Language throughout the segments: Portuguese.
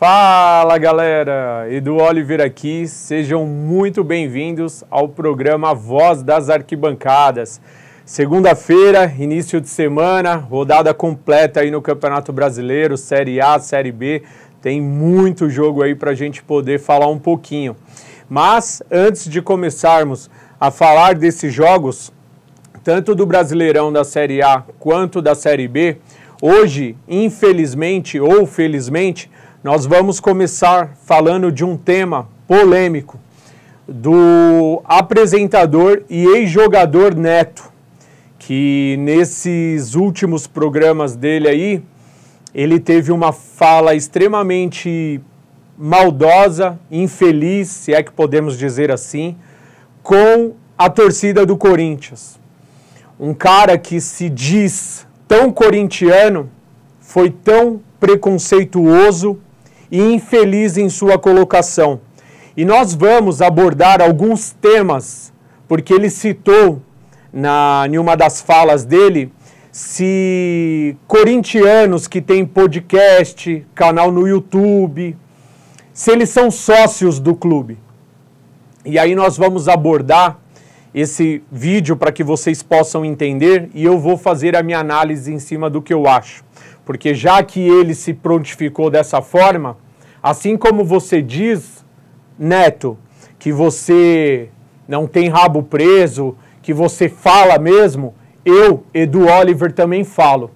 Fala galera, Edu Oliver aqui, sejam muito bem-vindos ao programa Voz das Arquibancadas. Segunda-feira, início de semana, rodada completa aí no Campeonato Brasileiro, Série A, Série B, tem muito jogo aí para a gente poder falar um pouquinho. Mas antes de começarmos a falar desses jogos, tanto do Brasileirão da Série A quanto da Série B, hoje, infelizmente ou felizmente, nós vamos começar falando de um tema polêmico do apresentador e ex-jogador Neto, que nesses últimos programas dele aí, ele teve uma fala extremamente maldosa, infeliz, se é que podemos dizer assim, com a torcida do Corinthians. Um cara que se diz tão corintiano foi tão preconceituoso e infeliz em sua colocação. E nós vamos abordar alguns temas, porque ele citou na, em uma das falas dele se corintianos que têm podcast, canal no YouTube, se eles são sócios do clube. E aí nós vamos abordar esse vídeo para que vocês possam entender e eu vou fazer a minha análise em cima do que eu acho. Porque já que ele se prontificou dessa forma, assim como você diz, Neto, que você não tem rabo preso, que você fala mesmo, eu, Edu Oliver, também falo.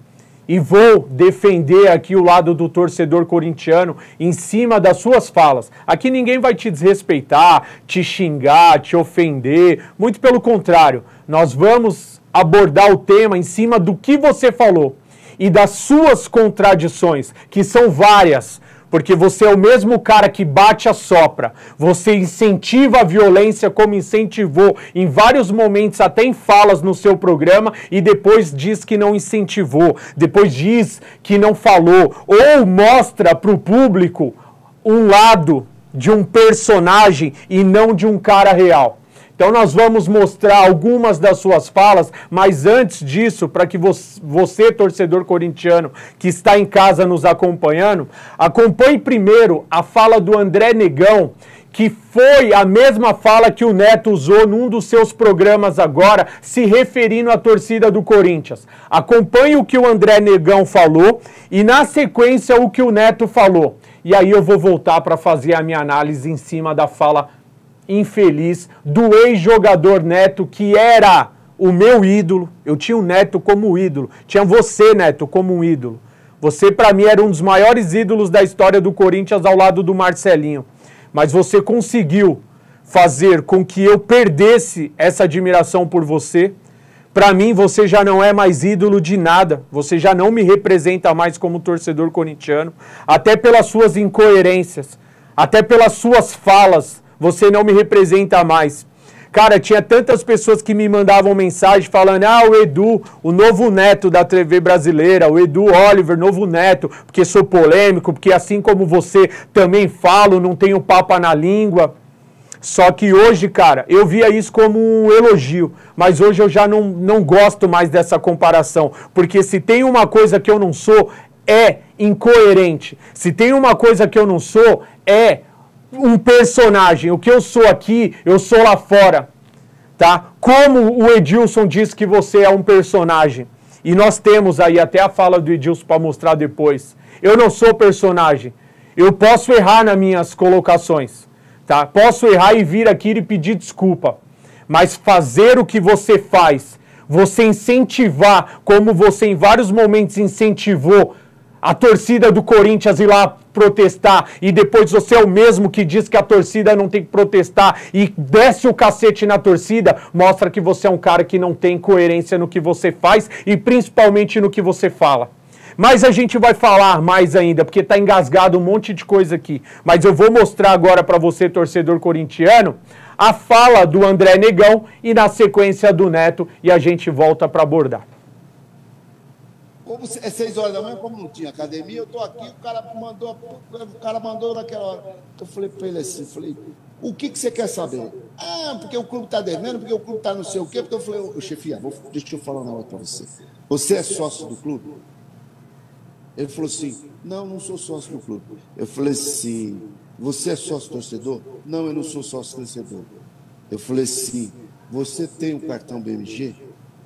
E vou defender aqui o lado do torcedor corintiano em cima das suas falas. Aqui ninguém vai te desrespeitar, te xingar, te ofender. Muito pelo contrário, nós vamos abordar o tema em cima do que você falou e das suas contradições, que são várias, porque você é o mesmo cara que bate a sopra, você incentiva a violência como incentivou em vários momentos, até em falas no seu programa, e depois diz que não incentivou, depois diz que não falou, ou mostra para o público um lado de um personagem e não de um cara real. Então nós vamos mostrar algumas das suas falas, mas antes disso, para que você, torcedor corintiano que está em casa nos acompanhando, acompanhe primeiro a fala do André Negão, que foi a mesma fala que o Neto usou num dos seus programas agora, se referindo à torcida do Corinthians. Acompanhe o que o André Negão falou e na sequência o que o Neto falou. E aí eu vou voltar para fazer a minha análise em cima da fala infeliz do ex-jogador Neto, que era o meu ídolo. Eu tinha o Neto como ídolo. Tinha você, Neto, como um ídolo. Você, para mim, era um dos maiores ídolos da história do Corinthians ao lado do Marcelinho. Mas você conseguiu fazer com que eu perdesse essa admiração por você. Para mim, você já não é mais ídolo de nada. Você já não me representa mais como torcedor corintiano. Até pelas suas incoerências, até pelas suas falas você não me representa mais. Cara, tinha tantas pessoas que me mandavam mensagem falando: ah, o Edu, o novo neto da TV brasileira, o Edu Oliver, novo neto, porque sou polêmico, porque assim como você também falo, não tenho papa na língua. Só que hoje, cara, eu via isso como um elogio, mas hoje eu já não, não gosto mais dessa comparação, porque se tem uma coisa que eu não sou, é incoerente. Se tem uma coisa que eu não sou, é um personagem. O que eu sou aqui, eu sou lá fora. Tá? Como o Edilson diz que você é um personagem. E nós temos aí até a fala do Edilson para mostrar depois. Eu não sou personagem. Eu posso errar nas minhas colocações. Tá? Posso errar e vir aqui e pedir desculpa. Mas fazer o que você faz, você incentivar, como você em vários momentos incentivou a torcida do Corinthians ir lá protestar e depois você é o mesmo que diz que a torcida não tem que protestar e desce o cacete na torcida, mostra que você é um cara que não tem coerência no que você faz e principalmente no que você fala. Mas a gente vai falar mais ainda, porque tá engasgado um monte de coisa aqui. Mas eu vou mostrar agora para você, torcedor corintiano, a fala do André Negão e na sequência do Neto e a gente volta para abordar. Como é seis horas da manhã, como não tinha academia, eu estou aqui, o cara mandou, o cara mandou naquela hora. Eu falei para ele assim, falei, o que, que você quer saber? Ah, porque o clube está devendo, porque o clube está não sei o quê, porque eu falei, ô, chefia, vou, deixa eu falar uma hora para você. Você é sócio do clube? Ele falou assim, não, não sou sócio do clube. Eu falei assim, você é sócio torcedor? Não, eu não sou sócio torcedor. Eu falei assim, você tem o um cartão BMG?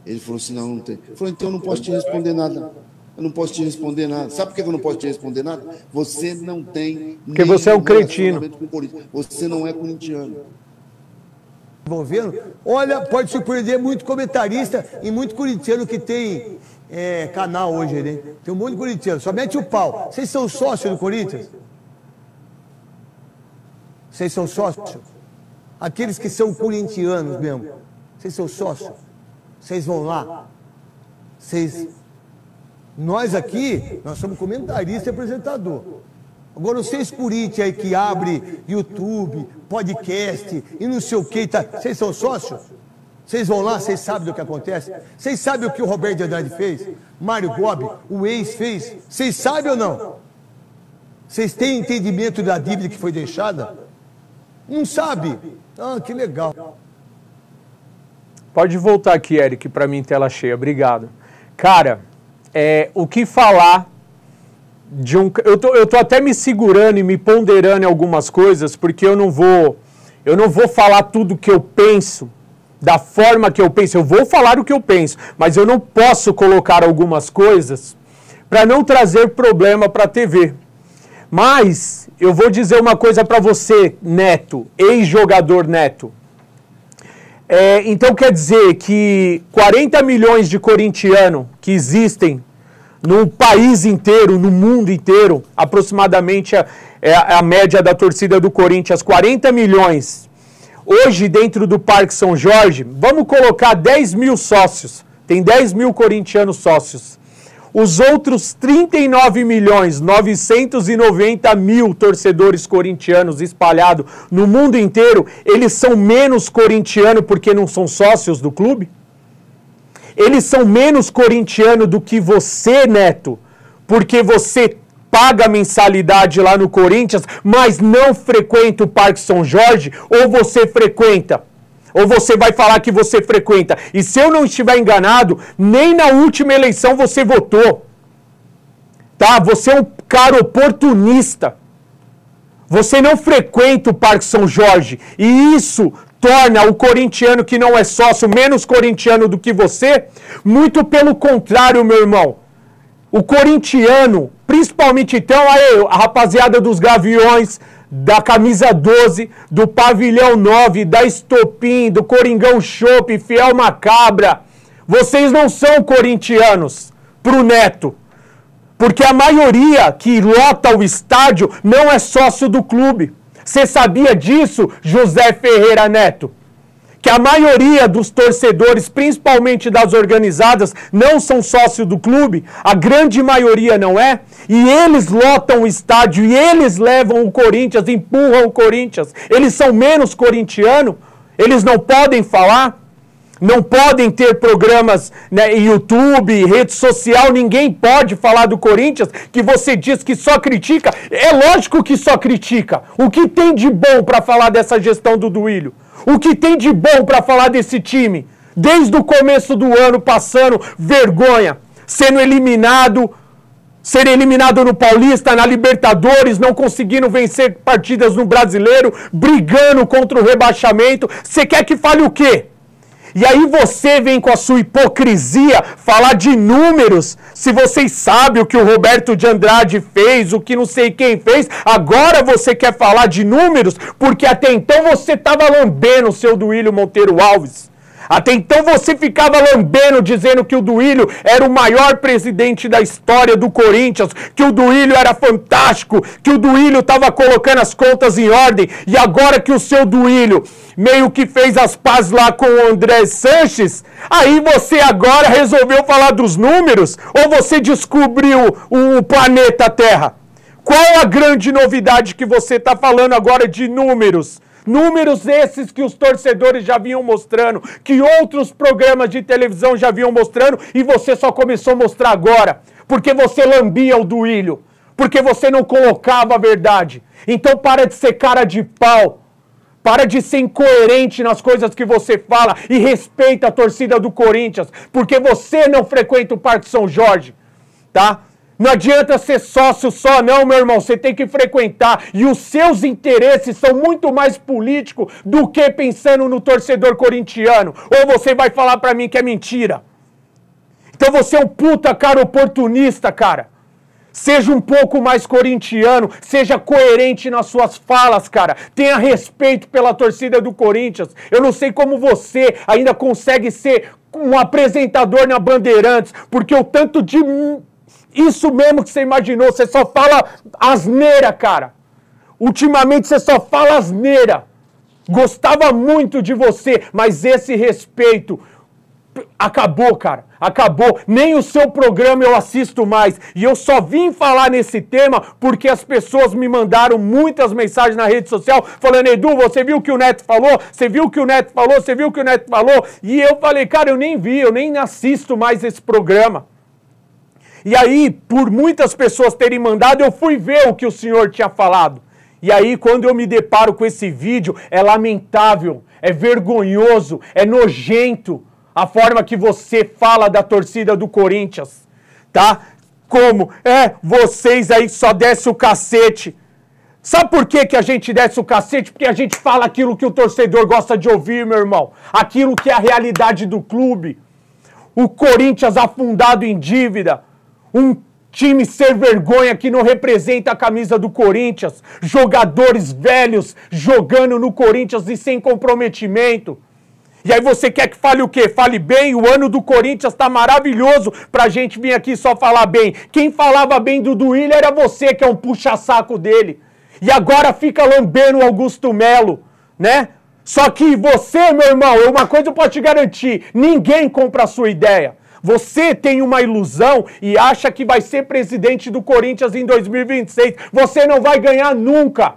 Ele falou assim: não, não tem. Ele falou: então eu não posso te responder nada. Eu não posso te responder nada. Sabe por que eu não posso te responder nada? Você não tem. Porque você é um cretino. Você não é corintiano. Tá Vão Olha, pode surpreender muito comentarista e muito corintiano que tem é, canal hoje, né? Tem um monte de corintiano. Só mete o pau. Vocês são sócios do Corinthians? Vocês são sócios? Aqueles que são corintianos mesmo. Vocês são sócios? Vocês vão lá? Vocês. Nós aqui, nós somos comentarista e apresentador. Agora, vocês Corinthians aí que abre YouTube, podcast e não sei o que, tá. vocês são sócios? Vocês vão lá, vocês sabem do que acontece? Vocês sabem o que o Roberto de Andrade fez? Mário Gobi, o ex fez? Vocês sabem ou não? Vocês têm entendimento da dívida que foi deixada? Não sabe? Ah, que legal. Pode voltar aqui, Eric, para mim, tela cheia. Obrigado. Cara, é, o que falar de um. Eu tô, eu tô até me segurando e me ponderando em algumas coisas, porque eu não vou. Eu não vou falar tudo que eu penso, da forma que eu penso. Eu vou falar o que eu penso, mas eu não posso colocar algumas coisas para não trazer problema para a TV. Mas eu vou dizer uma coisa para você, Neto, ex-jogador Neto. É, então quer dizer que 40 milhões de corintiano que existem no país inteiro, no mundo inteiro, aproximadamente a, é é a, média da torcida do Corinthians, 40 milhões. Hoje, dentro do Parque São Jorge, vamos colocar 10 mil sócios. Tem 10 mil corintianos sócios. Os outros 39 milhões 990 mil torcedores corintianos espalhados no mundo inteiro, eles são menos corintianos porque não são sócios do clube? Eles são menos corintianos do que você, Neto, porque você paga mensalidade lá no Corinthians, mas não frequenta o Parque São Jorge, ou você frequenta ou você vai falar que você frequenta. E se eu não estiver enganado, nem na última eleição você votou. Tá? Você é um cara oportunista. Você não frequenta o Parque São Jorge. E isso torna o corintiano que não é sócio menos corintiano do que você? Muito pelo contrário, meu irmão. O corintiano, principalmente então, aí, a rapaziada dos Gaviões, da camisa 12, do pavilhão 9, da Estopim, do Coringão Chope, Fiel Macabra. Vocês não são corintianos pro Neto. Porque a maioria que lota o estádio não é sócio do clube. Você sabia disso, José Ferreira Neto? Que a maioria dos torcedores, principalmente das organizadas, não são sócios do clube? A grande maioria não é? e eles lotam o estádio, e eles levam o Corinthians, empurram o Corinthians, eles são menos corintiano, eles não podem falar, não podem ter programas né, YouTube, rede social, ninguém pode falar do Corinthians que você diz que só critica. É lógico que só critica. O que tem de bom para falar dessa gestão do Duílio? O que tem de bom para falar desse time? Desde o começo do ano passando vergonha, sendo eliminado, ser eliminado no Paulista, na Libertadores, não conseguindo vencer partidas no Brasileiro, brigando contra o rebaixamento. Você quer que fale o quê? E aí você vem com a sua hipocrisia falar de números, se vocês sabem o que o Roberto de Andrade fez, o que não sei quem fez, agora você quer falar de números, porque até então você estava lambendo o seu Duílio Monteiro Alves. Até então você ficava lambendo, dizendo que o Duílio era o maior presidente da história do Corinthians, que o Duílio era fantástico, que o Duílio estava colocando as contas em ordem, e agora que o seu Duílio meio que fez as pazes lá com o André Sanches, aí você agora resolveu falar dos números ou você descobriu o, planeta Terra? Qual a grande novidade que você está falando agora de números? Números esses que os torcedores já vinham mostrando, que outros programas de televisão já vinham mostrando e você só começou a mostrar agora, porque você lambia o duílio porque você não colocava a verdade. Então para de ser cara de pau. Para de ser incoerente nas coisas que você fala e respeita a torcida do Corinthians, porque você não frequenta o Parque São Jorge, tá? Não adianta ser sócio só, não, meu irmão. Você tem que frequentar. E os seus interesses são muito mais políticos do que pensando no torcedor corintiano. Ou você vai falar para mim que é mentira. Então você é um puta cara oportunista, cara. Seja um pouco mais corintiano, seja coerente nas suas falas, cara. Tenha respeito pela torcida do Corinthians. Eu não sei como você ainda consegue ser um apresentador na Bandeirantes, porque o tanto de isso mesmo que você imaginou, você só fala asneira, cara. Ultimamente você só fala asneira. Gostava muito de você, mas esse respeito acabou, cara. Acabou. Nem o seu programa eu assisto mais. E eu só vim falar nesse tema porque as pessoas me mandaram muitas mensagens na rede social falando: Edu, você viu o que o Neto falou? Você viu o que o Neto falou? Você viu o que o Neto falou? E eu falei: cara, eu nem vi, eu nem assisto mais esse programa. E aí, por muitas pessoas terem mandado, eu fui ver o que o senhor tinha falado. E aí, quando eu me deparo com esse vídeo, é lamentável, é vergonhoso, é nojento a forma que você fala da torcida do Corinthians, tá? Como? É, vocês aí só desce o cacete. Sabe por que, que a gente desce o cacete? Porque a gente fala aquilo que o torcedor gosta de ouvir, meu irmão. Aquilo que é a realidade do clube. O Corinthians afundado em dívida. Um time sem vergonha que não representa a camisa do Corinthians, jogadores velhos jogando no Corinthians e sem comprometimento. E aí você quer que fale o quê? Fale bem, o ano do Corinthians tá maravilhoso pra gente vir aqui só falar bem. Quem falava bem do Duílio era você, que é um puxa-saco dele. E agora fica lambendo o Augusto Melo, né? Só que você, meu irmão, uma coisa eu posso te garantir: ninguém compra a sua ideia. Você tem uma ilusão e acha que vai ser presidente do Corinthians em 2026. Você não vai ganhar nunca.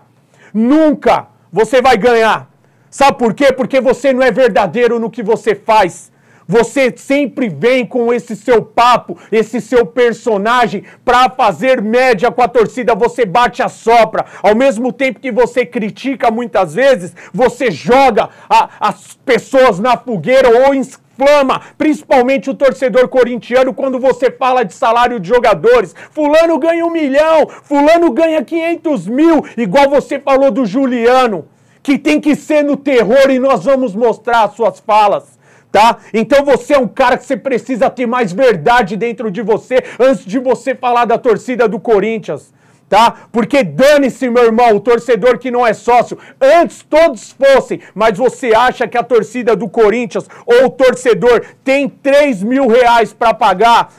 Nunca você vai ganhar. Sabe por quê? Porque você não é verdadeiro no que você faz. Você sempre vem com esse seu papo, esse seu personagem para fazer média com a torcida. Você bate a sopra. Ao mesmo tempo que você critica muitas vezes, você joga a, as pessoas na fogueira ou inflama, principalmente o torcedor corintiano, quando você fala de salário de jogadores. Fulano ganha um milhão, Fulano ganha 500 mil, igual você falou do Juliano, que tem que ser no terror e nós vamos mostrar as suas falas tá? Então você é um cara que você precisa ter mais verdade dentro de você antes de você falar da torcida do Corinthians tá? Porque dane-se, meu irmão, o torcedor que não é sócio. Antes todos fossem, mas você acha que a torcida do Corinthians ou o torcedor tem 3 mil reais para pagar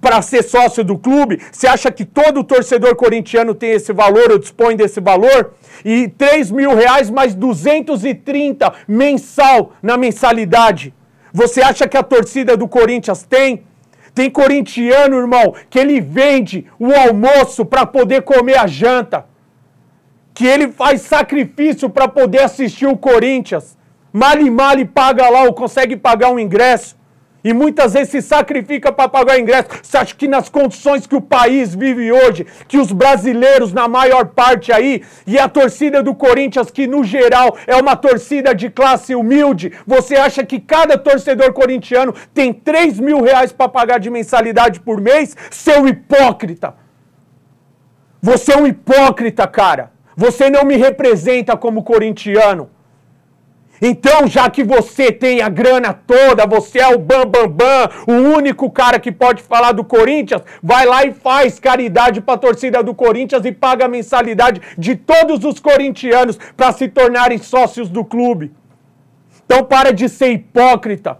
para ser sócio do clube? Você acha que todo torcedor corintiano tem esse valor ou dispõe desse valor? E 3 mil reais mais 230 mensal na mensalidade. Você acha que a torcida do Corinthians tem? Tem corintiano, irmão, que ele vende o almoço para poder comer a janta. Que ele faz sacrifício para poder assistir o Corinthians. Mali male, paga lá ou consegue pagar um ingresso e muitas vezes se sacrifica para pagar ingresso. Você acha que nas condições que o país vive hoje, que os brasileiros, na maior parte aí, e a torcida do Corinthians, que no geral é uma torcida de classe humilde, você acha que cada torcedor corintiano tem 3 mil reais para pagar de mensalidade por mês? Seu é hipócrita! Você é um hipócrita, cara! Você não me representa como corintiano. Então, já que você tem a grana toda, você é o bambambam, bam, bam, o único cara que pode falar do Corinthians, vai lá e faz caridade para a torcida do Corinthians e paga a mensalidade de todos os corintianos para se tornarem sócios do clube. Então, para de ser hipócrita.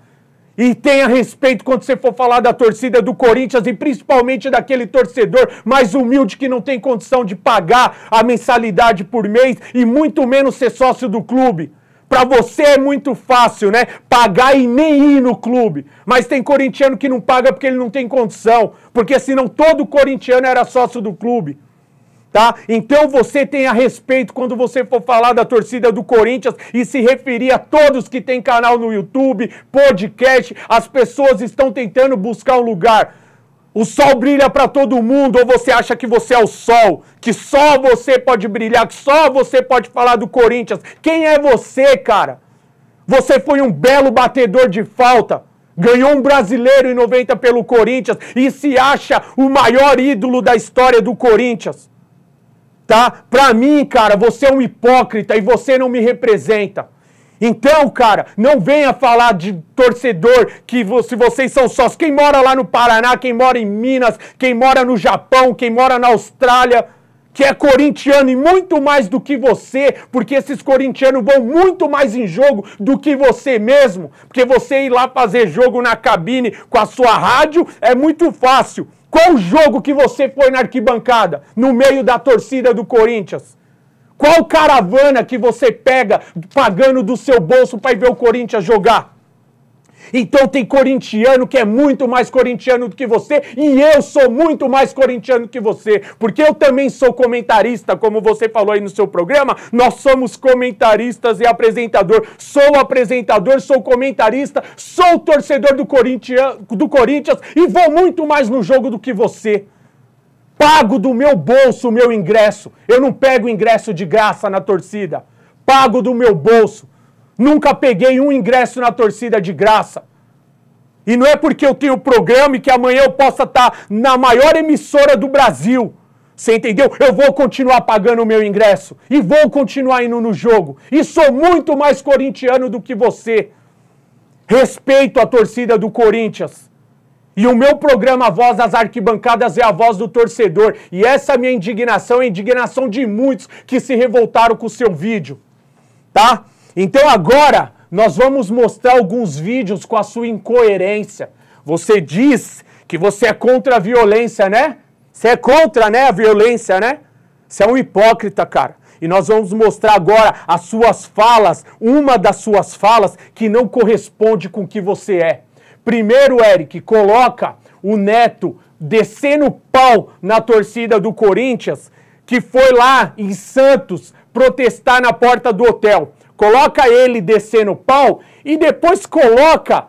E tenha respeito quando você for falar da torcida do Corinthians e principalmente daquele torcedor mais humilde que não tem condição de pagar a mensalidade por mês e muito menos ser sócio do clube. Para você é muito fácil, né? Pagar e nem ir no clube. Mas tem corintiano que não paga porque ele não tem condição. Porque senão todo corintiano era sócio do clube. Tá? Então você tenha respeito quando você for falar da torcida do Corinthians e se referir a todos que têm canal no YouTube, podcast. As pessoas estão tentando buscar um lugar. O sol brilha para todo mundo, ou você acha que você é o sol, que só você pode brilhar, que só você pode falar do Corinthians. Quem é você, cara? Você foi um belo batedor de falta, ganhou um brasileiro em 90 pelo Corinthians e se acha o maior ídolo da história do Corinthians. Tá? Para mim, cara, você é um hipócrita e você não me representa. Então, cara, não venha falar de torcedor que se vocês são sócios. Quem mora lá no Paraná, quem mora em Minas, quem mora no Japão, quem mora na Austrália, que é corintiano e muito mais do que você, porque esses corintianos vão muito mais em jogo do que você mesmo. Porque você ir lá fazer jogo na cabine com a sua rádio é muito fácil. Qual jogo que você foi na arquibancada? No meio da torcida do Corinthians? Qual caravana que você pega pagando do seu bolso para ir ver o Corinthians jogar? Então tem corintiano que é muito mais corintiano do que você e eu sou muito mais corintiano que você, porque eu também sou comentarista, como você falou aí no seu programa, nós somos comentaristas e apresentador. Sou apresentador, sou comentarista, sou torcedor do, Corinthians, do Corinthians e vou muito mais no jogo do que você. Pago do meu bolso o meu ingresso. Eu não pego ingresso de graça na torcida. Pago do meu bolso. Nunca peguei um ingresso na torcida de graça. E não é porque eu tenho programa e que amanhã eu possa estar na maior emissora do Brasil. Você entendeu? Eu vou continuar pagando o meu ingresso e vou continuar indo no jogo. E sou muito mais corintiano do que você. Respeito a torcida do Corinthians. E o meu programa Voz das Arquibancadas é a voz do torcedor. E essa é minha indignação é a indignação de muitos que se revoltaram com o seu vídeo. Tá? Então agora nós vamos mostrar alguns vídeos com a sua incoerência. Você diz que você é contra a violência, né? Você é contra, né, a violência, né? Você é um hipócrita, cara. E nós vamos mostrar agora as suas falas, uma das suas falas que não corresponde com o que você é. Primeiro, Eric, coloca o Neto descendo pau na torcida do Corinthians, que foi lá em Santos protestar na porta do hotel. Coloca ele descendo pau e depois coloca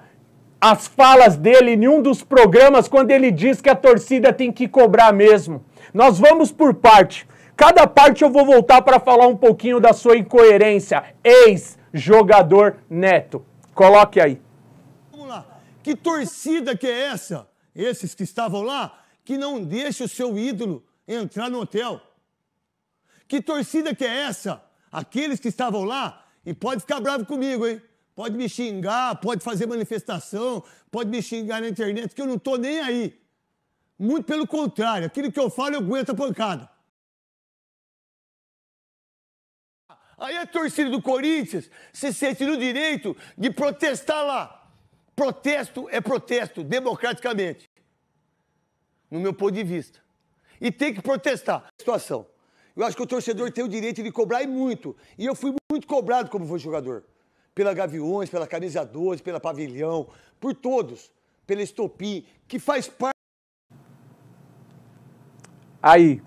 as falas dele em um dos programas quando ele diz que a torcida tem que cobrar mesmo. Nós vamos por parte. Cada parte eu vou voltar para falar um pouquinho da sua incoerência. Ex-jogador Neto. Coloque aí. Que torcida que é essa? Esses que estavam lá, que não deixa o seu ídolo entrar no hotel. Que torcida que é essa? Aqueles que estavam lá, e pode ficar bravo comigo, hein? Pode me xingar, pode fazer manifestação, pode me xingar na internet, que eu não tô nem aí. Muito pelo contrário, aquilo que eu falo eu aguento a pancada. Aí a torcida do Corinthians se sente no direito de protestar lá. Protesto é protesto, democraticamente, no meu ponto de vista. E tem que protestar. Situação. Eu acho que o torcedor tem o direito de cobrar e muito. E eu fui muito cobrado como foi jogador. Pela Gaviões, pela Camisa 12, pela Pavilhão, por todos. Pela Estopim, que faz parte. Aí.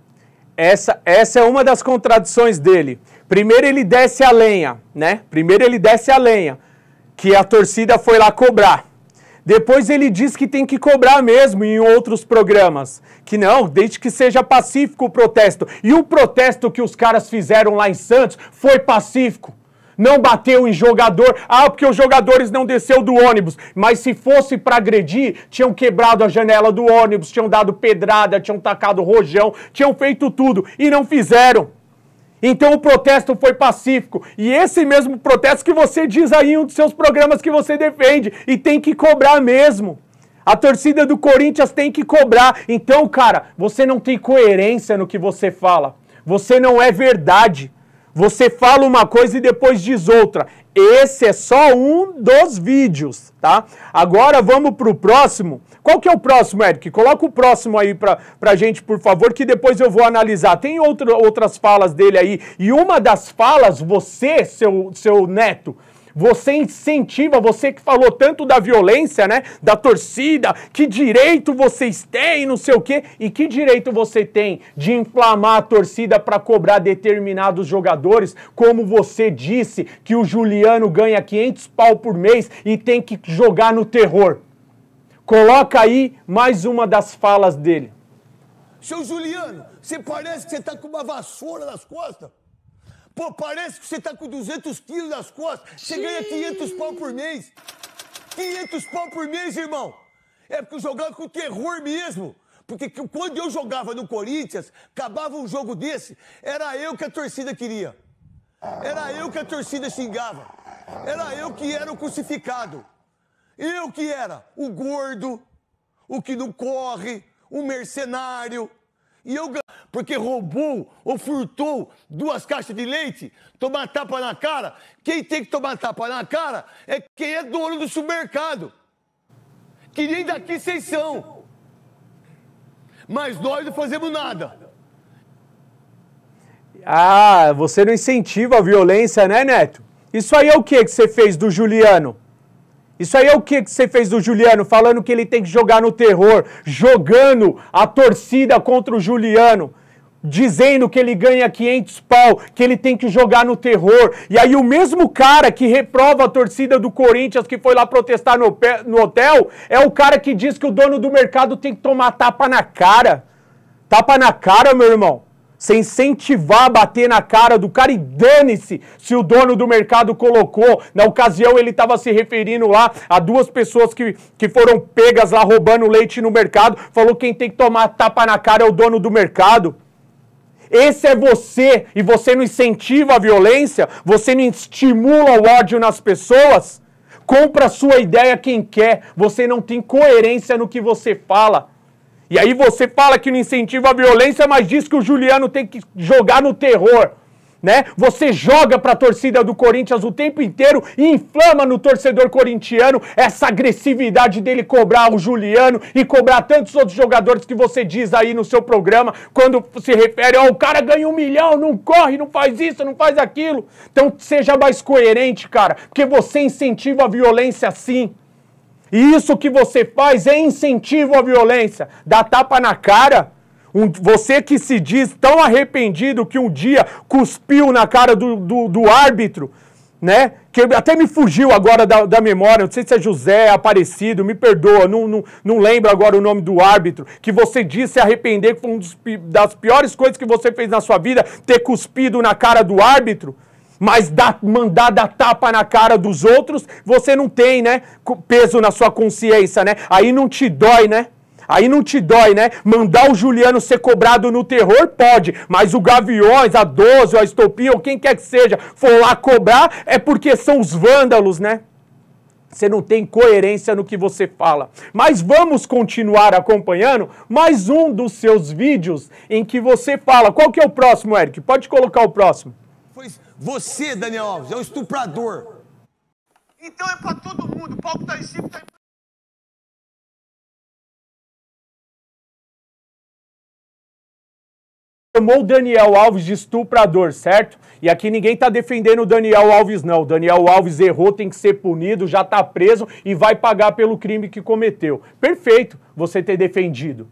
Essa, essa é uma das contradições dele. Primeiro ele desce a lenha, né? Primeiro ele desce a lenha que a torcida foi lá cobrar. Depois ele diz que tem que cobrar mesmo em outros programas. Que não, desde que seja pacífico o protesto. E o protesto que os caras fizeram lá em Santos foi pacífico. Não bateu em jogador, ah, porque os jogadores não desceu do ônibus. Mas se fosse para agredir, tinham quebrado a janela do ônibus, tinham dado pedrada, tinham tacado rojão, tinham feito tudo e não fizeram. Então o protesto foi pacífico. E esse mesmo protesto que você diz aí em um dos seus programas que você defende e tem que cobrar mesmo. A torcida do Corinthians tem que cobrar. Então, cara, você não tem coerência no que você fala. Você não é verdade. Você fala uma coisa e depois diz outra. Esse é só um dos vídeos, tá? Agora vamos para o próximo. Qual que é o próximo, Eric? Coloca o próximo aí para a gente, por favor, que depois eu vou analisar. Tem outro, outras falas dele aí. E uma das falas, você, seu, seu neto, você incentiva, você que falou tanto da violência, né? Da torcida, que direito vocês têm, não sei o quê. E que direito você tem de inflamar a torcida para cobrar determinados jogadores, como você disse que o Juliano ganha 500 pau por mês e tem que jogar no terror. Coloca aí mais uma das falas dele. Seu Juliano, você parece que você tá com uma vassoura nas costas. Pô, parece que você tá com 200 quilos nas costas, você ganha 500 pau por mês. 500 pau por mês, irmão. É porque eu jogava com terror mesmo. Porque quando eu jogava no Corinthians, acabava um jogo desse, era eu que a torcida queria. Era eu que a torcida xingava. Era eu que era o crucificado. Eu que era o gordo, o que não corre, o mercenário, e eu porque roubou ou furtou duas caixas de leite, tomar tapa na cara. Quem tem que tomar tapa na cara é quem é dono do supermercado. Que nem daqui vocês são. Mas nós não fazemos nada. Ah, você não incentiva a violência, né, Neto? Isso aí é o que que você fez do Juliano? Isso aí é o que você fez do Juliano, falando que ele tem que jogar no terror, jogando a torcida contra o Juliano, dizendo que ele ganha 500 pau, que ele tem que jogar no terror. E aí o mesmo cara que reprova a torcida do Corinthians que foi lá protestar no, no hotel, é o cara que diz que o dono do mercado tem que tomar tapa na cara. Tapa na cara, meu irmão. Você incentivar a bater na cara do cara e dane-se se o dono do mercado colocou. Na ocasião, ele estava se referindo lá a duas pessoas que, que foram pegas lá roubando leite no mercado. Falou que quem tem que tomar tapa na cara é o dono do mercado. Esse é você e você não incentiva a violência, você não estimula o ódio nas pessoas. Compra a sua ideia quem quer, você não tem coerência no que você fala. E aí você fala que não incentiva a violência, mas diz que o Juliano tem que jogar no terror. Né? Você joga para a torcida do Corinthians o tempo inteiro e inflama no torcedor corintiano essa agressividade dele cobrar o Juliano e cobrar tantos outros jogadores que você diz aí no seu programa quando se refere ao oh, o cara ganha um milhão, não corre, não faz isso, não faz aquilo. Então seja mais coerente, cara, porque você incentiva a violência sim. E isso que você faz é incentivo à violência. Dá tapa na cara. Um, você que se diz tão arrependido que um dia cuspiu na cara do, do, do árbitro, né? Que até me fugiu agora da, da, memória, não sei se é José Aparecido, me perdoa, não, não, não lembro agora o nome do árbitro, que você disse arrepender que foi uma das piores coisas que você fez na sua vida, ter cuspido na cara do árbitro. Mas dá, mandar dar tapa na cara dos outros, você não tem, né? Peso na sua consciência, né? Aí não te dói, né? Aí não te dói, né? Mandar o Juliano ser cobrado no terror, pode, mas o Gaviões, a 12, a Estopinha, ou quem quer que seja, for lá cobrar, é porque são os vândalos, né? Você não tem coerência no que você fala. Mas vamos continuar acompanhando mais um dos seus vídeos em que você fala. Qual que é o próximo, Eric? Pode colocar o próximo. Você, Daniel Alves, é um estuprador. Então é para todo mundo. O palco tá em cima, tá em chamou o Daniel Alves de estuprador, certo? E aqui ninguém tá defendendo o Daniel Alves, não. Daniel Alves errou, tem que ser punido, já tá preso e vai pagar pelo crime que cometeu. Perfeito você ter defendido.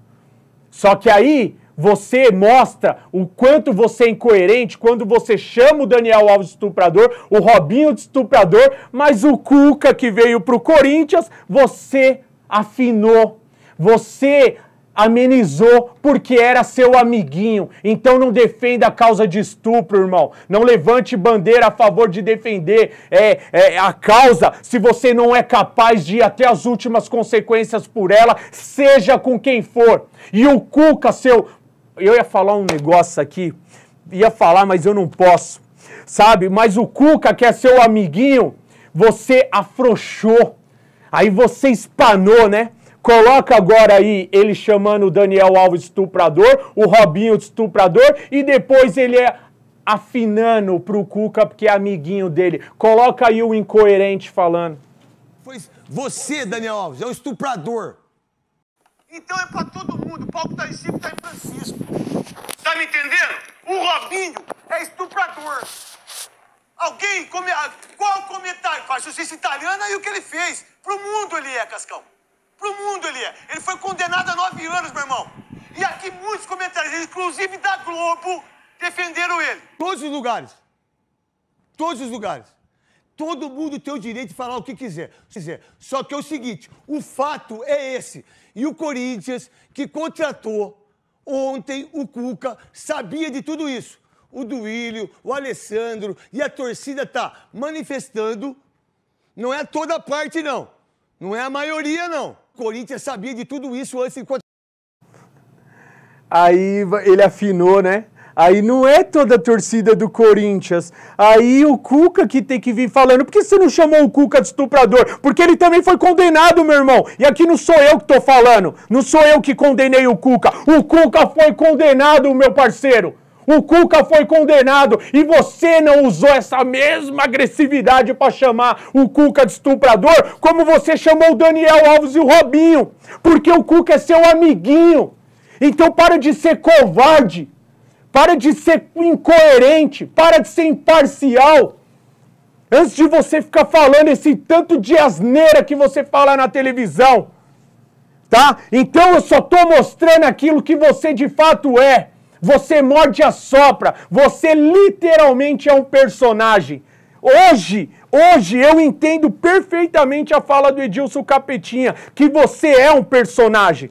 Só que aí você mostra o quanto você é incoerente quando você chama o Daniel Alves de estuprador, o Robinho de estuprador, mas o Cuca que veio para o Corinthians, você afinou, você amenizou porque era seu amiguinho. Então não defenda a causa de estupro, irmão. Não levante bandeira a favor de defender é, é, a causa se você não é capaz de ir até as últimas consequências por ela, seja com quem for. E o Cuca, seu eu ia falar um negócio aqui, ia falar, mas eu não posso, sabe? Mas o Cuca, que é seu amiguinho, você afrouxou, aí você espanou, né? Coloca agora aí ele chamando o Daniel Alves estuprador, o Robinho estuprador, e depois ele é afinando pro Cuca, porque é amiguinho dele. Coloca aí o incoerente falando. Você, Daniel Alves, é o estuprador. Então é para todo mundo. O palco está em Chico, está em Francisco. Tá me entendendo? O Robinho é estuprador. Alguém, come... qual comentário? Faz justiça italiana e o que ele fez. Pro mundo ele é, Cascão. Pro mundo ele é. Ele foi condenado a nove anos, meu irmão. E aqui muitos comentários, inclusive da Globo, defenderam ele. Todos os lugares. Todos os lugares. Todo mundo tem o direito de falar o que quiser. quiser. Só que é o seguinte: o fato é esse. E o Corinthians, que contratou ontem o Cuca, sabia de tudo isso. O Duílio, o Alessandro e a torcida tá manifestando. Não é toda parte, não. Não é a maioria, não. O Corinthians sabia de tudo isso antes de contratar. Aí ele afinou, né? aí não é toda a torcida do Corinthians. Aí o Cuca que tem que vir falando, por que você não chamou o Cuca de estuprador? Porque ele também foi condenado, meu irmão. E aqui não sou eu que tô falando, não sou eu que condenei o Cuca. O Cuca foi condenado, meu parceiro. O Cuca foi condenado e você não usou essa mesma agressividade para chamar o Cuca de estuprador, como você chamou o Daniel Alves e o Robinho, porque o Cuca é seu amiguinho. Então para de ser covarde. Para de ser incoerente, para de ser imparcial. Antes de você ficar falando esse tanto de asneira que você fala na televisão, tá? Então eu só tô mostrando aquilo que você de fato é. Você morde a sopra, você literalmente é um personagem. Hoje, hoje eu entendo perfeitamente a fala do Edilson Capetinha, que você é um personagem.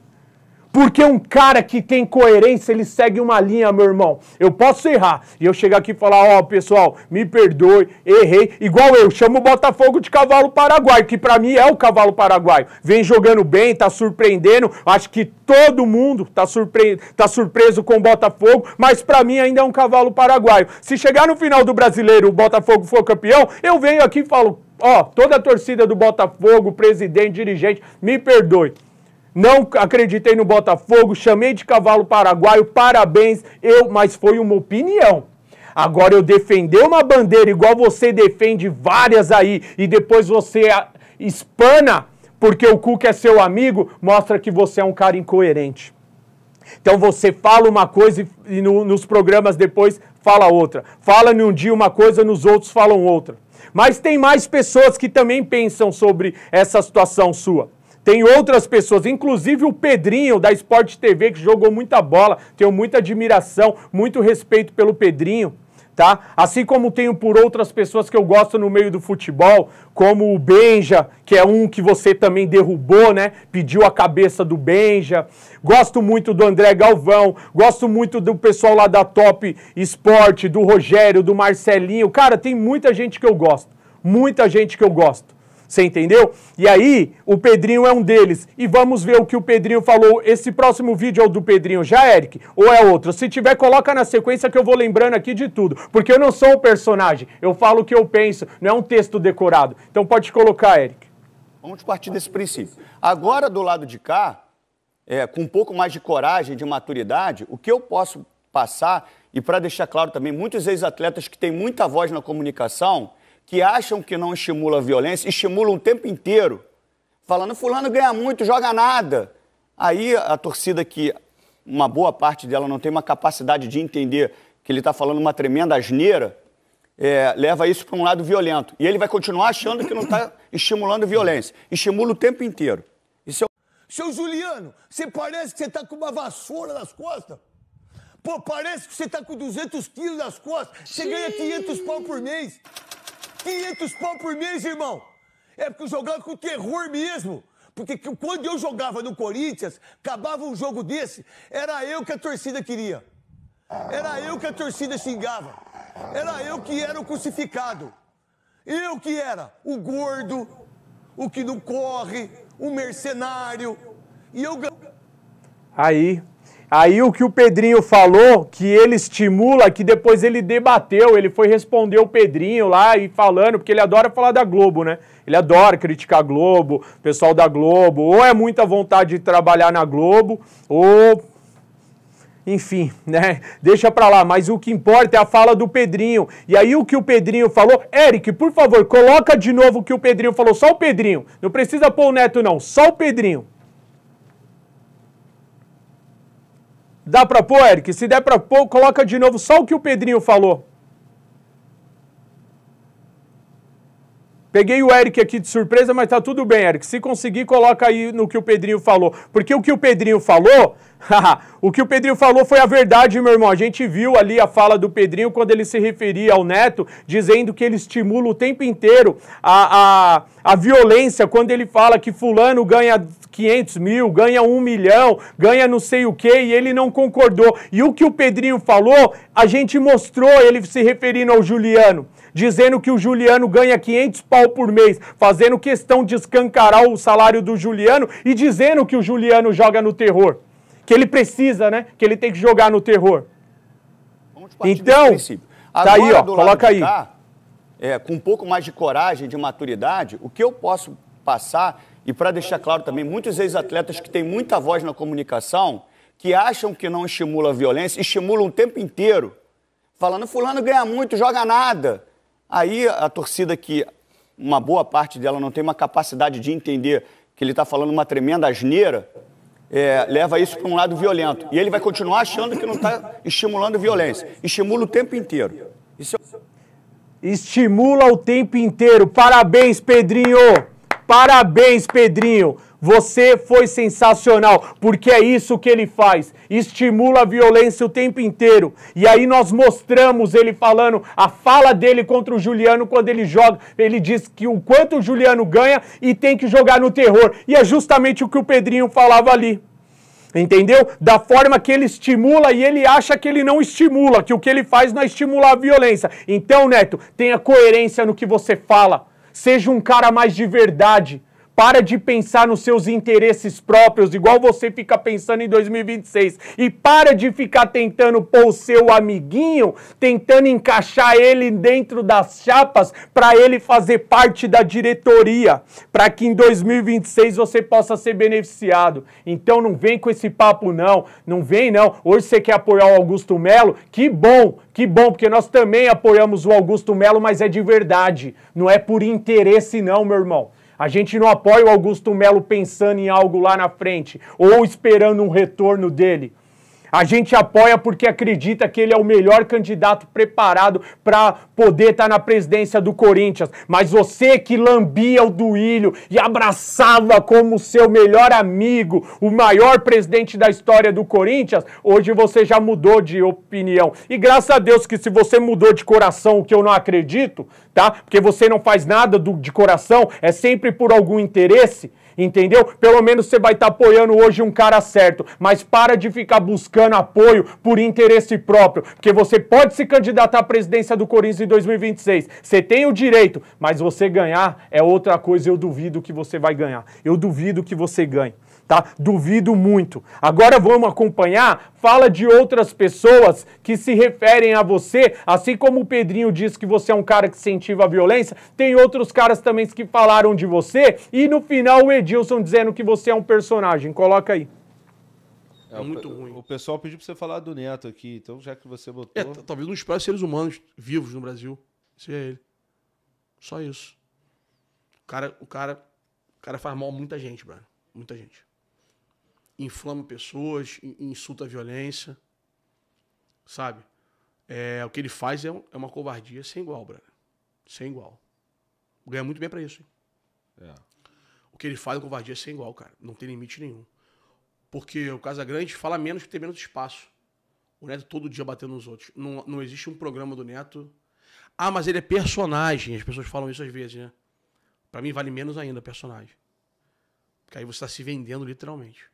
Porque um cara que tem coerência, ele segue uma linha, meu irmão. Eu posso errar e eu chegar aqui e falar: Ó, oh, pessoal, me perdoe, errei. Igual eu, chamo o Botafogo de cavalo paraguaio, que para mim é o cavalo paraguaio. Vem jogando bem, tá surpreendendo. Acho que todo mundo tá, surpre... tá surpreso com o Botafogo, mas para mim ainda é um cavalo paraguaio. Se chegar no final do brasileiro o Botafogo for campeão, eu venho aqui e falo: Ó, oh, toda a torcida do Botafogo, presidente, dirigente, me perdoe. Não acreditei no Botafogo, chamei de cavalo paraguaio, parabéns, eu, mas foi uma opinião. Agora eu defender uma bandeira igual você defende várias aí e depois você espana porque o Cuca é seu amigo, mostra que você é um cara incoerente. Então você fala uma coisa e, no, nos programas depois fala outra. Fala num dia uma coisa, nos outros falam outra. Mas tem mais pessoas que também pensam sobre essa situação sua. Tem outras pessoas, inclusive o Pedrinho da Esporte TV, que jogou muita bola. Tenho muita admiração, muito respeito pelo Pedrinho. Tá? Assim como tenho por outras pessoas que eu gosto no meio do futebol, como o Benja, que é um que você também derrubou, né? Pediu a cabeça do Benja. Gosto muito do André Galvão, gosto muito do pessoal lá da Top Esporte, do Rogério, do Marcelinho. Cara, tem muita gente que eu gosto, muita gente que eu gosto. Você entendeu? E aí, o Pedrinho é um deles. E vamos ver o que o Pedrinho falou. Esse próximo vídeo é o do Pedrinho já, Eric? Ou é outro? Se tiver, coloca na sequência que eu vou lembrando aqui de tudo. Porque eu não sou um personagem. Eu falo o que eu penso. Não é um texto decorado. Então pode colocar, Eric. Vamos partir desse princípio. Agora, do lado de cá, é, com um pouco mais de coragem, de maturidade, o que eu posso passar, e para deixar claro também, muitos ex-atletas que têm muita voz na comunicação que acham que não estimula a violência, estimulam o tempo inteiro, falando: Fulano ganha muito, joga nada. Aí a torcida, que uma boa parte dela não tem uma capacidade de entender que ele está falando uma tremenda asneira, é, leva isso para um lado violento. E ele vai continuar achando que não está estimulando violência. Estimula o tempo inteiro. Isso é... Seu Juliano, você parece que você está com uma vassoura nas costas. Pô, parece que você está com 200 quilos nas costas. Você ganha 500 pau por mês. 500 pau por mês, irmão. É porque eu jogava com terror mesmo. Porque quando eu jogava no Corinthians, acabava um jogo desse, era eu que a torcida queria. Era eu que a torcida xingava. Era eu que era o crucificado. Eu que era o gordo, o que não corre, o mercenário. E eu. Aí, Aí o que o Pedrinho falou, que ele estimula, que depois ele debateu, ele foi responder o Pedrinho lá e falando, porque ele adora falar da Globo, né? Ele adora criticar a Globo, o pessoal da Globo, ou é muita vontade de trabalhar na Globo, ou enfim, né? Deixa pra lá, mas o que importa é a fala do Pedrinho. E aí o que o Pedrinho falou, Eric, por favor, coloca de novo o que o Pedrinho falou, só o Pedrinho. Não precisa pôr o Neto não, só o Pedrinho. Dá para pôr, Eric? Se der para pôr, coloca de novo só o que o Pedrinho falou. Peguei o Eric aqui de surpresa, mas tá tudo bem, Eric. Se conseguir, coloca aí no que o Pedrinho falou. Porque o que o Pedrinho falou o que o Pedrinho falou foi a verdade, meu irmão. A gente viu ali a fala do Pedrinho quando ele se referia ao Neto, dizendo que ele estimula o tempo inteiro a, a, a violência, quando ele fala que fulano ganha 500 mil, ganha um milhão, ganha não sei o que, e ele não concordou. E o que o Pedrinho falou, a gente mostrou ele se referindo ao Juliano dizendo que o Juliano ganha 500 pau por mês, fazendo questão de escancarar o salário do Juliano e dizendo que o Juliano joga no terror que ele precisa, né? Que ele tem que jogar no terror. Vamos então, tá Agora, tá aí, ó, coloca aí. Cá, é, com um pouco mais de coragem, de maturidade, o que eu posso passar, e para deixar claro também, muitos ex-atletas que têm muita voz na comunicação, que acham que não estimula a violência, estimulam o tempo inteiro, falando: Fulano ganha muito, joga nada. Aí a torcida, que uma boa parte dela não tem uma capacidade de entender que ele está falando uma tremenda asneira, é, leva isso para um lado violento. E ele vai continuar achando que não está estimulando violência. Estimula o tempo inteiro. Isso é... Estimula o tempo inteiro. Parabéns, Pedrinho! Parabéns, Pedrinho! Você foi sensacional, porque é isso que ele faz. Estimula a violência o tempo inteiro. E aí nós mostramos ele falando a fala dele contra o Juliano quando ele joga. Ele diz que o quanto o Juliano ganha e tem que jogar no terror. E é justamente o que o Pedrinho falava ali. Entendeu? Da forma que ele estimula e ele acha que ele não estimula, que o que ele faz não é estimular a violência. Então, Neto, tenha coerência no que você fala. Seja um cara mais de verdade. Para de pensar nos seus interesses próprios, igual você fica pensando em 2026. E para de ficar tentando pôr o seu amiguinho, tentando encaixar ele dentro das chapas para ele fazer parte da diretoria, para que em 2026 você possa ser beneficiado. Então não vem com esse papo, não. Não vem, não. Hoje você quer apoiar o Augusto Melo? Que bom, que bom, porque nós também apoiamos o Augusto Melo, mas é de verdade. Não é por interesse, não, meu irmão. A gente não apoia o Augusto Melo pensando em algo lá na frente ou esperando um retorno dele. A gente apoia porque acredita que ele é o melhor candidato preparado para poder estar tá na presidência do Corinthians. Mas você que lambia o Duílio e abraçava como seu melhor amigo, o maior presidente da história do Corinthians, hoje você já mudou de opinião. E graças a Deus que se você mudou de coração, o que eu não acredito, tá? Porque você não faz nada do, de coração, é sempre por algum interesse entendeu? Pelo menos você vai estar tá apoiando hoje um cara certo, mas para de ficar buscando apoio por interesse próprio, porque você pode se candidatar à presidência do Corinthians em 2026, você tem o direito, mas você ganhar é outra coisa, eu duvido que você vai ganhar. Eu duvido que você ganhe tá? Duvido muito. Agora vamos acompanhar fala de outras pessoas que se referem a você, assim como o Pedrinho diz que você é um cara que incentiva a violência, tem outros caras também que falaram de você e no final o Edilson dizendo que você é um personagem. Coloca aí. É, é muito ruim. O pessoal pediu pra você falar do Neto aqui, então já que você botou. É, tá, talvez um dos próprios seres humanos vivos no Brasil é ele. Só isso. O cara, o cara, o cara faz mal a muita gente, mano. Muita gente inflama pessoas, insulta a violência, sabe? É, o que ele faz é, um, é uma covardia sem igual, bruno. Sem igual. Ganha muito bem para isso, hein? É. O que ele faz é covardia sem igual, cara. Não tem limite nenhum. Porque o Casagrande fala menos que tem menos espaço. O Neto todo dia batendo nos outros. Não, não existe um programa do Neto. Ah, mas ele é personagem. As pessoas falam isso às vezes, né? Pra mim vale menos ainda personagem. Porque aí você tá se vendendo literalmente.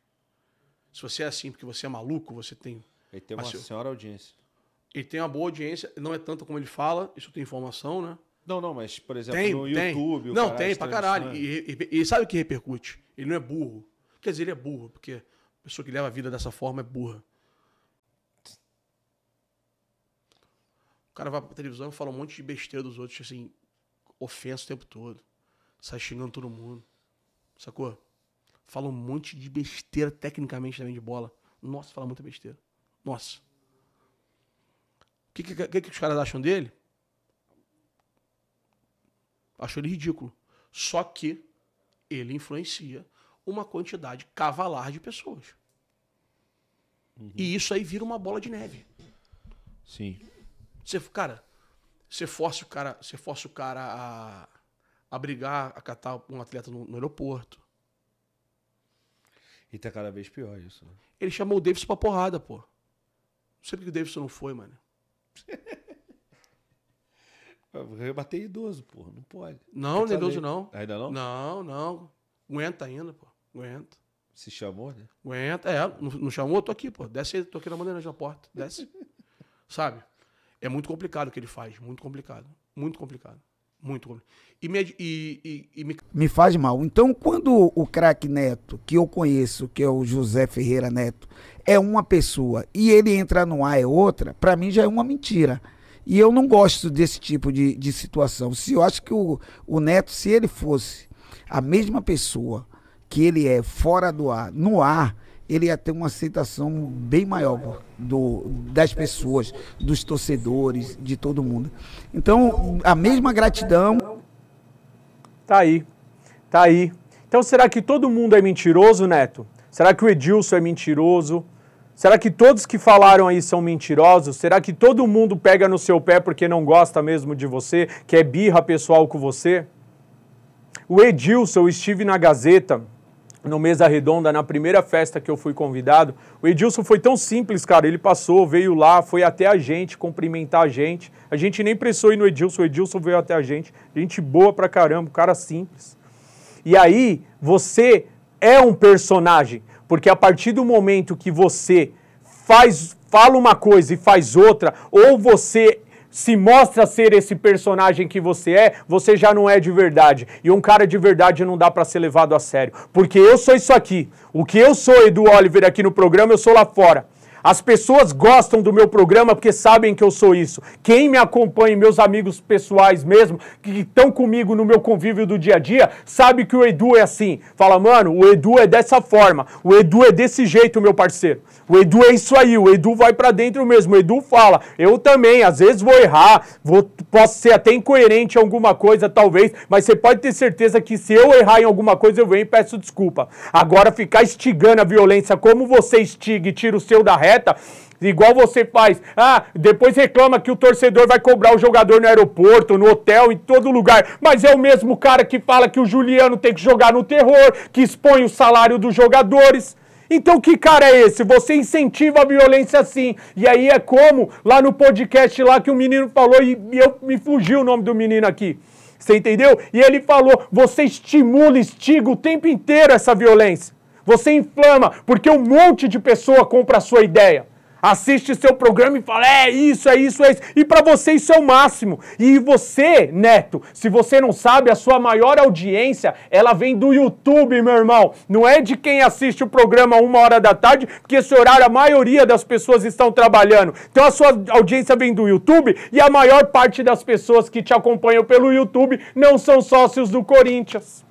Se você é assim porque você é maluco, você tem. Ele tem uma senhora audiência. Ele tem uma boa audiência, não é tanto como ele fala, isso tem informação, né? Não, não, mas, por exemplo, tem, no tem. YouTube. Não, tem é pra caralho. E, e, e, sabe o que repercute? Ele não é burro. Quer dizer, ele é burro, porque a pessoa que leva a vida dessa forma é burra. O cara vai pra televisão e fala um monte de besteira dos outros, assim, ofensa o tempo todo. Sai xingando todo mundo. Sacou? Fala um monte de besteira tecnicamente também de bola. Nossa, fala muita besteira. Nossa. O que, que, que, que os caras acham dele? Achou ele ridículo. Só que ele influencia uma quantidade cavalar de pessoas. Uhum. E isso aí vira uma bola de neve. Sim. Você, cara, você força o cara, você força o cara a, a brigar, a catar um atleta no, no aeroporto. E tá cada vez pior isso, né? Ele chamou o Davidson pra porrada, pô. Não sei porque o Davidson não foi, mano. rebatei idoso, pô. Não pode. Não, não é idoso, não. Ainda não? Não, não. Aguenta ainda, pô. Aguenta. Se chamou, né? Aguenta. É, não, não chamou, tô aqui, pô. Desce aí, tô aqui na bandeira da porta. Desce. Sabe? É muito complicado o que ele faz. Muito complicado. Muito complicado. Muito. E me, e, e, me... me faz mal. Então, quando o craque Neto, que eu conheço, que é o José Ferreira Neto, é uma pessoa e ele entra no ar é outra, para mim já é uma mentira. E eu não gosto desse tipo de, de situação. Se eu acho que o, o Neto, se ele fosse a mesma pessoa que ele é fora do ar, no ar, ele ia ter uma aceitação bem maior do, das pessoas, dos torcedores, de todo mundo. Então, a mesma gratidão. Tá aí, tá aí. Então, será que todo mundo é mentiroso, Neto? Será que o Edilson é mentiroso? Será que todos que falaram aí são mentirosos? Será que todo mundo pega no seu pé porque não gosta mesmo de você, que é birra pessoal com você? O Edilson, eu estive na Gazeta no Mesa Redonda, na primeira festa que eu fui convidado. O Edilson foi tão simples, cara. Ele passou, veio lá, foi até a gente, cumprimentar a gente. A gente nem pressou ir no Edilson, o Edilson veio até a gente. Gente boa pra caramba, cara simples. E aí, você é um personagem, porque a partir do momento que você faz, fala uma coisa e faz outra, ou você se mostra ser esse personagem que você é, você já não é de verdade. E um cara de verdade não dá para ser levado a sério. Porque eu sou isso aqui. O que eu sou, Edu Oliver, aqui no programa, eu sou lá fora. As pessoas gostam do meu programa porque sabem que eu sou isso. Quem me acompanha, meus amigos pessoais mesmo, que estão comigo no meu convívio do dia a dia, sabe que o Edu é assim. Fala, mano, o Edu é dessa forma, o Edu é desse jeito, meu parceiro. O Edu é isso aí, o Edu vai para dentro mesmo. O Edu fala, eu também, às vezes vou errar, vou, posso ser até incoerente em alguma coisa, talvez, mas você pode ter certeza que se eu errar em alguma coisa, eu venho e peço desculpa. Agora, ficar instigando a violência como você estiga e tira o seu da reta, igual você faz. Ah, depois reclama que o torcedor vai cobrar o jogador no aeroporto, no hotel, em todo lugar. Mas é o mesmo cara que fala que o Juliano tem que jogar no terror, que expõe o salário dos jogadores. Então que cara é esse? Você incentiva a violência sim. E aí é como lá no podcast lá que o menino falou e eu me fugiu o nome do menino aqui. Você entendeu? E ele falou: você estimula, estiga o tempo inteiro essa violência você inflama, porque um monte de pessoa compra a sua ideia. Assiste seu programa e fala: é isso, é isso, é isso. E para você isso é o máximo. E você, Neto, se você não sabe, a sua maior audiência ela vem do YouTube, meu irmão. Não é de quem assiste o programa uma hora da tarde, porque esse horário a maioria das pessoas estão trabalhando. Então a sua audiência vem do YouTube e a maior parte das pessoas que te acompanham pelo YouTube não são sócios do Corinthians.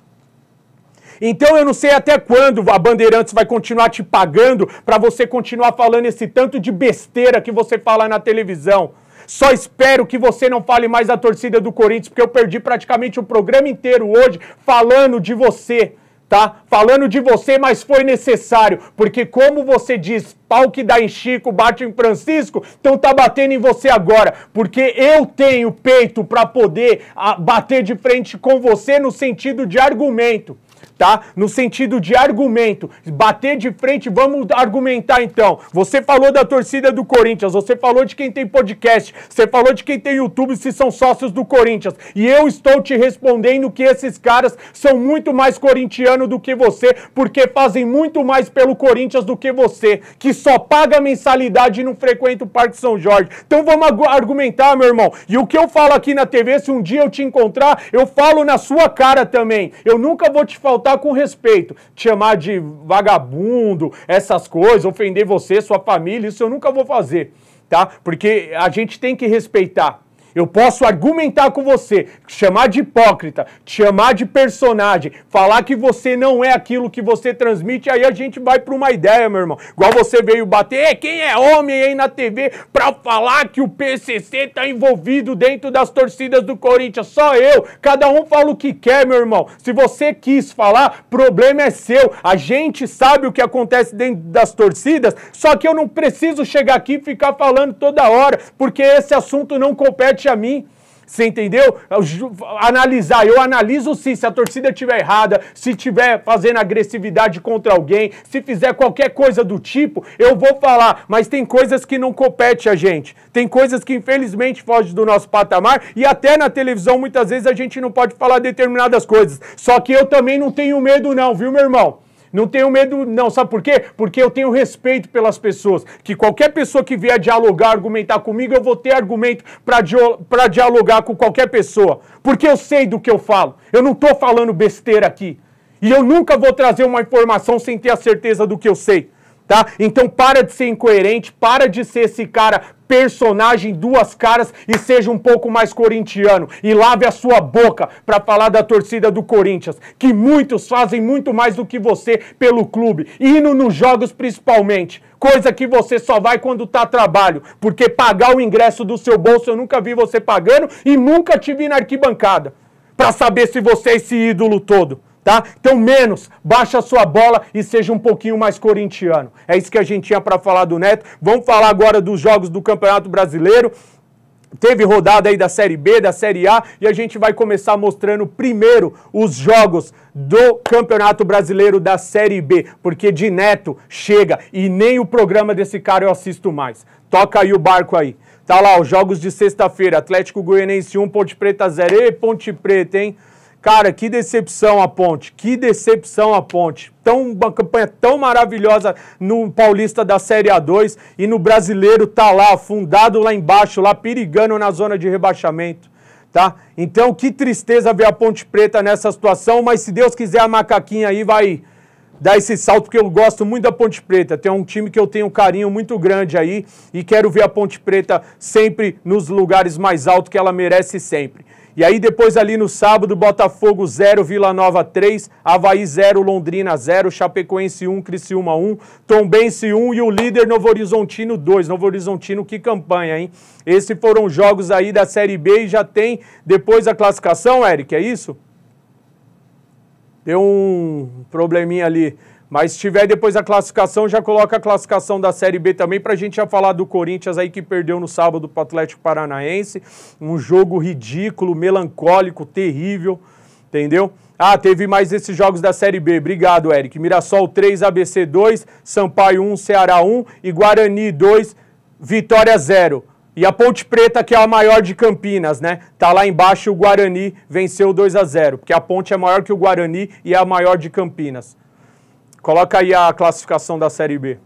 Então eu não sei até quando a Bandeirantes vai continuar te pagando para você continuar falando esse tanto de besteira que você fala na televisão. Só espero que você não fale mais da torcida do Corinthians, porque eu perdi praticamente o programa inteiro hoje falando de você tá? Falando de você, mas foi necessário, porque como você diz, pau que dá em Chico, bate em Francisco, então tá batendo em você agora, porque eu tenho peito para poder a, ah, bater de frente com você no sentido de argumento tá? No sentido de argumento, bater de frente, vamos argumentar então. Você falou da torcida do Corinthians, você falou de quem tem podcast, você falou de quem tem YouTube se são sócios do Corinthians. E eu estou te respondendo que esses caras são muito mais corintiano do que você, porque fazem muito mais pelo Corinthians do que você, que só paga mensalidade e não frequenta o Parque São Jorge. Então vamos argumentar, meu irmão. E o que eu falo aqui na TV, se um dia eu te encontrar, eu falo na sua cara também. Eu nunca vou te faltar tratar tá com respeito, te chamar de vagabundo, essas coisas, ofender você, sua família, isso eu nunca vou fazer, tá? Porque a gente tem que respeitar eu posso argumentar com você, te chamar de hipócrita, te chamar de personagem, falar que você não é aquilo que você transmite, aí a gente vai para uma ideia, meu irmão. Igual você veio bater, quem é homem aí na TV para falar que o PCC tá envolvido dentro das torcidas do Corinthians? Só eu. Cada um fala o que quer, meu irmão. Se você quis falar, problema é seu. A gente sabe o que acontece dentro das torcidas, só que eu não preciso chegar aqui e ficar falando toda hora, porque esse assunto não compete a mim. Você entendeu? Analisar, eu analiso sim, se a torcida estiver errada, se tiver fazendo agressividade contra alguém, se fizer qualquer coisa do tipo, eu vou falar, mas tem coisas que não compete a gente. Tem coisas que infelizmente fogem do nosso patamar e até na televisão muitas vezes a gente não pode falar determinadas coisas. Só que eu também não tenho medo não, viu, meu irmão? Não tenho medo, não. Sabe por quê? Porque eu tenho respeito pelas pessoas. Que qualquer pessoa que vier dialogar, argumentar comigo, eu vou ter argumento para dia dialogar com qualquer pessoa. Porque eu sei do que eu falo. Eu não estou falando besteira aqui. E eu nunca vou trazer uma informação sem ter a certeza do que eu sei. Tá? Então para de ser incoerente, para de ser esse cara personagem duas caras e seja um pouco mais corintiano e lave a sua boca para falar da torcida do Corinthians, que muitos fazem muito mais do que você pelo clube, indo nos jogos principalmente. Coisa que você só vai quando tá a trabalho, porque pagar o ingresso do seu bolso eu nunca vi você pagando e nunca te vi na arquibancada para saber se você é esse ídolo todo tá? Então menos, baixa a sua bola e seja um pouquinho mais corintiano. É isso que a gente tinha para falar do Neto. Vamos falar agora dos jogos do Campeonato Brasileiro. Teve rodada aí da Série B, da Série A, e a gente vai começar mostrando primeiro os jogos do Campeonato Brasileiro da Série B, porque de neto chega e nem o programa desse cara eu assisto mais. Toca aí o barco aí. Tá lá, os jogos de sexta-feira, Atlético Goianense 1, Ponte Preta 0. Ei, Ponte Preta, hein? Cara, que decepção a ponte, que decepção a ponte. Tão, uma campanha tão maravilhosa no Paulista da Série A2 e no brasileiro tá lá, afundado lá embaixo, lá perigando na zona de rebaixamento. Tá? Então, que tristeza ver a Ponte Preta nessa situação, mas se Deus quiser, a macaquinha aí vai dar esse salto, porque eu gosto muito da Ponte Preta. Tem um time que eu tenho um carinho muito grande aí e quero ver a Ponte Preta sempre nos lugares mais altos que ela merece sempre. E aí depois ali no sábado, Botafogo 0, Vila Nova 3, Havaí 0, Londrina 0, Chapecoense 1, Criciúma 1, Tombense 1 e o líder Novo Horizontino 2. Novo Horizontino, que campanha, hein? Esses foram jogos aí da Série B e já tem depois a classificação, Eric, é isso? Deu um probleminha ali. Mas se tiver depois a classificação, já coloca a classificação da Série B também, para a gente já falar do Corinthians aí que perdeu no sábado para o Atlético Paranaense. Um jogo ridículo, melancólico, terrível, entendeu? Ah, teve mais esses jogos da Série B. Obrigado, Eric. Mirassol 3, ABC 2, Sampaio 1, Ceará 1 e Guarani 2, Vitória 0. E a Ponte Preta, que é a maior de Campinas, né? Tá lá embaixo o Guarani venceu 2 a 0, porque a Ponte é maior que o Guarani e é a maior de Campinas. Coloca aí a classificação da Série B.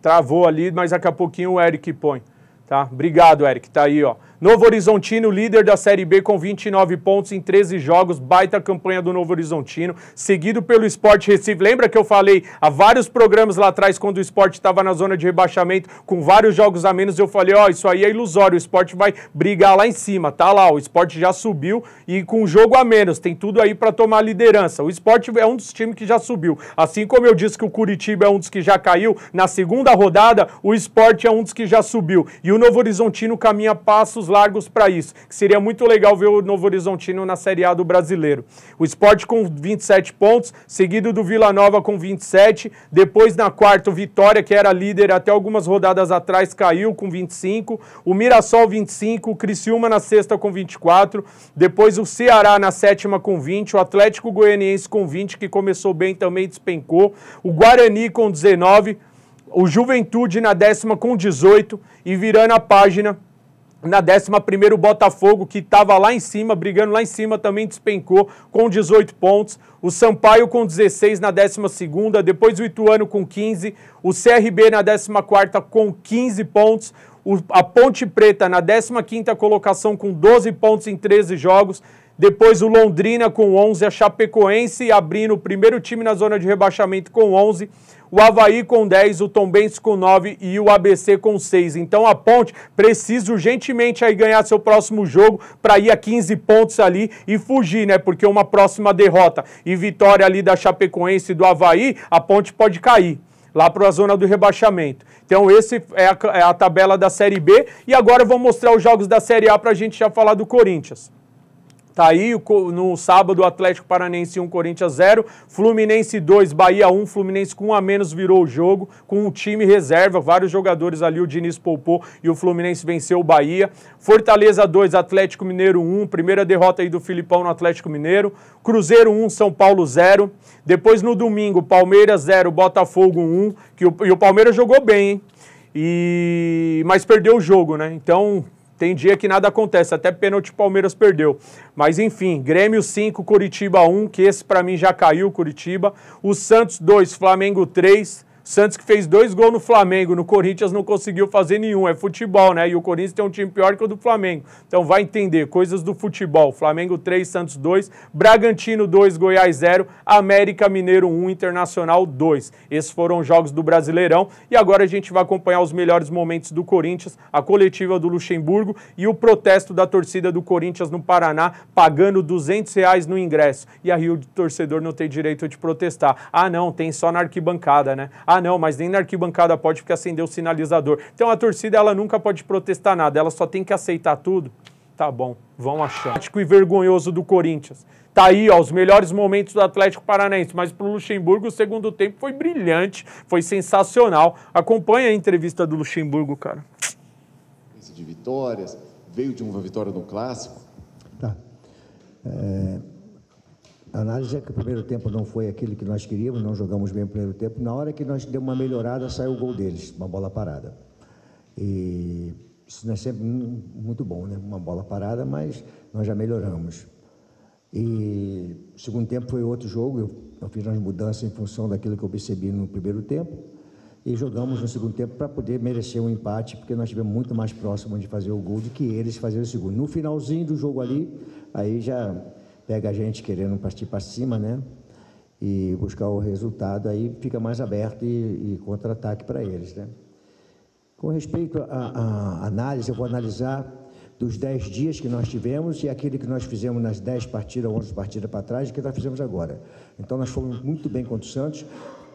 Travou ali, mas daqui a pouquinho o Eric põe. Tá? Obrigado, Eric. Tá aí, ó. Novo Horizontino, líder da Série B com 29 pontos em 13 jogos, baita campanha do Novo Horizontino, seguido pelo Esporte Recife. Lembra que eu falei há vários programas lá atrás, quando o Esporte estava na zona de rebaixamento, com vários jogos a menos, eu falei, ó, oh, isso aí é ilusório, o Esporte vai brigar lá em cima, tá lá, o Esporte já subiu e com um jogo a menos, tem tudo aí para tomar liderança. O Esporte é um dos times que já subiu, assim como eu disse que o Curitiba é um dos que já caiu, na segunda rodada o Esporte é um dos que já subiu, e o Novo Horizontino caminha passos passos largos para isso, que seria muito legal ver o Novo Horizontino na Série A do Brasileiro. O Sport com 27 pontos, seguido do Vila Nova com 27, depois na quarta o Vitória, que era líder até algumas rodadas atrás, caiu com 25, o Mirassol 25, o Criciúma na sexta com 24, depois o Ceará na sétima com 20, o Atlético Goianiense com 20, que começou bem também despencou, o Guarani com 19, o Juventude na décima com 18 e virando a página na 11, o Botafogo, que estava lá em cima, brigando lá em cima, também despencou com 18 pontos. O Sampaio com 16 na 12, depois o Ituano com 15, o CRB na 14 com 15 pontos, o, a Ponte Preta na 15 colocação com 12 pontos em 13 jogos. Depois o Londrina com 11, a Chapecoense abrindo o primeiro time na zona de rebaixamento com 11, o Havaí com 10, o Tombense com 9 e o ABC com 6. Então a Ponte precisa urgentemente aí ganhar seu próximo jogo para ir a 15 pontos ali e fugir, né? Porque uma próxima derrota e vitória ali da Chapecoense e do Havaí, a Ponte pode cair lá para a zona do rebaixamento. Então, essa é, é a, tabela da Série B. E agora eu vou mostrar os jogos da Série A para a gente já falar do Corinthians. Tá aí no sábado Atlético Paranense 1, Corinthians 0, Fluminense 2, Bahia 1, Fluminense com um a menos virou o jogo, com o time reserva, vários jogadores ali, o Diniz poupou e o Fluminense venceu o Bahia. Fortaleza 2, Atlético Mineiro 1, primeira derrota aí do Filipão no Atlético Mineiro. Cruzeiro 1, São Paulo 0. Depois no domingo, Palmeiras 0, Botafogo 1, que o, e o Palmeiras jogou bem, hein? E mas perdeu o jogo, né? Então, tem dia que nada acontece, até pênalti Palmeiras perdeu. Mas enfim, Grêmio 5, Curitiba 1, que esse para mim já caiu, Curitiba. O Santos 2, Flamengo 3, Santos que fez dois gols no Flamengo, no Corinthians não conseguiu fazer nenhum. É futebol, né? E o Corinthians tem um time pior que o do Flamengo. Então vai entender, coisas do futebol. Flamengo 3, Santos 2, Bragantino 2, Goiás 0, América Mineiro 1, Internacional 2. Esses foram os jogos do Brasileirão e agora a gente vai acompanhar os melhores momentos do Corinthians, a coletiva do Luxemburgo e o protesto da torcida do Corinthians no Paraná, pagando 200 reais no ingresso. E a Rio de torcedor não tem direito de protestar. Ah, não, tem só na arquibancada, né? Ah, ah não, mas nem na arquibancada pode porque acendeu o sinalizador. Então a torcida ela nunca pode protestar nada, ela só tem que aceitar tudo. Tá bom, vão achar. Tático e vergonhoso do Corinthians. Tá aí, ó, os melhores momentos do Atlético Paranaense. Mas pro Luxemburgo, o segundo tempo foi brilhante, foi sensacional. Acompanha a entrevista do Luxemburgo, cara. De vitórias, veio de uma vitória no Clássico. Tá. É a análise é que o primeiro tempo não foi aquele que nós queríamos, não jogamos bem o primeiro tempo. Na hora que nós demos uma melhorada, saiu o gol deles, uma bola parada. E isso não é sempre muito bom, né? Uma bola parada, mas nós já melhoramos. E o segundo tempo foi outro jogo, eu, eu fiz umas mudanças em função daquilo que eu percebi no primeiro tempo. E jogamos no segundo tempo para poder merecer um empate, porque nós estivemos muito mais próximos de fazer o gol do que eles fazer o segundo. No finalzinho do jogo ali, aí já pega a gente querendo partir para cima, né? E buscar o resultado, aí fica mais aberto e, e contra-ataque para eles, né? Com respeito à análise, eu vou analisar dos 10 dias que nós tivemos e aquele que nós fizemos nas 10 partidas, 11 partidas para trás, e que nós fizemos agora. Então nós fomos muito bem contra o Santos,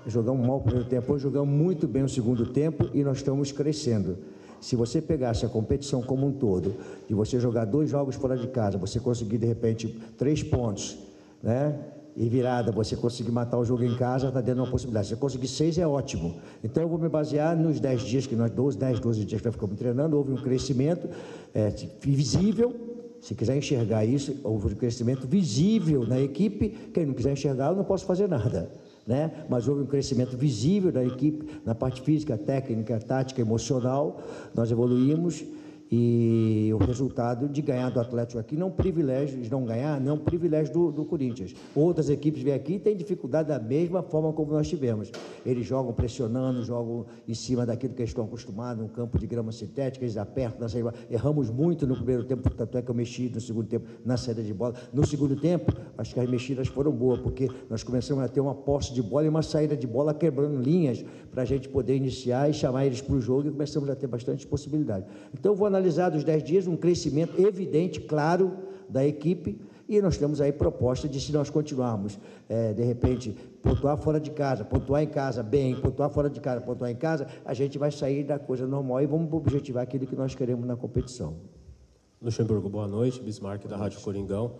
jogamos mal o primeiro tempo, jogamos muito bem o segundo tempo e nós estamos crescendo. Se você pegasse a competição como um todo e você jogar dois jogos fora de casa, você conseguir de repente três pontos, né? E virada, você conseguir matar o jogo em casa, está dando uma possibilidade. Se você conseguir seis, é ótimo. Então eu vou me basear nos dez dias que nós, 12, 10, 12 dias que nós ficamos treinando, houve um crescimento é, visível, se quiser enxergar isso, houve um crescimento visível na equipe. Quem não quiser enxergar, eu não posso fazer nada né? mas houve um crescimento visível da equipe na parte física, técnica, tática, emocional. Nós evoluímos e o resultado de ganhar do Atlético aqui não privilégio, de não ganhar, não privilégio do, do Corinthians. Outras equipes vêm aqui e têm dificuldade da mesma forma como nós tivemos. Eles jogam pressionando, jogam em cima daquilo que eles estão acostumados, um campo de grama sintética, eles apertam, nas erramos muito no primeiro tempo, tanto é que eu mexi no segundo tempo na saída de bola. No segundo tempo, acho que as mexidas foram boas, porque nós começamos a ter uma posse de bola e uma saída de bola quebrando linhas para a gente poder iniciar e chamar eles para o jogo e começamos a ter bastante possibilidade. Então, vou analisar analisados os 10 dias, um crescimento evidente, claro, da equipe. E nós temos aí proposta de se nós continuarmos, é, de repente, pontuar fora de casa, pontuar em casa bem, pontuar fora de casa, pontuar em casa, a gente vai sair da coisa normal e vamos objetivar aquilo que nós queremos na competição. Luxemburgo, boa noite. Bismarck, da noite. Rádio Coringão.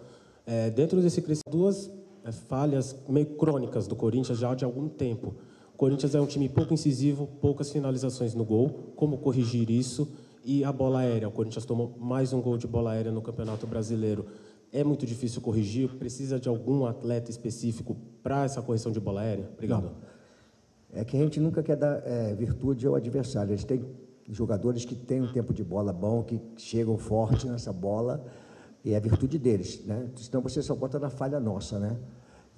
É, dentro desse crescimento, duas é, falhas meio crônicas do Corinthians já de algum tempo. O Corinthians é um time pouco incisivo, poucas finalizações no gol. Como corrigir isso? e a bola aérea. O Corinthians tomou mais um gol de bola aérea no Campeonato Brasileiro. É muito difícil corrigir? Precisa de algum atleta específico para essa correção de bola aérea? Obrigado. Não. É que a gente nunca quer dar é, virtude ao adversário. A gente tem jogadores que têm um tempo de bola bom, que chegam forte nessa bola, e é a virtude deles, né? Senão você só bota na falha nossa, né?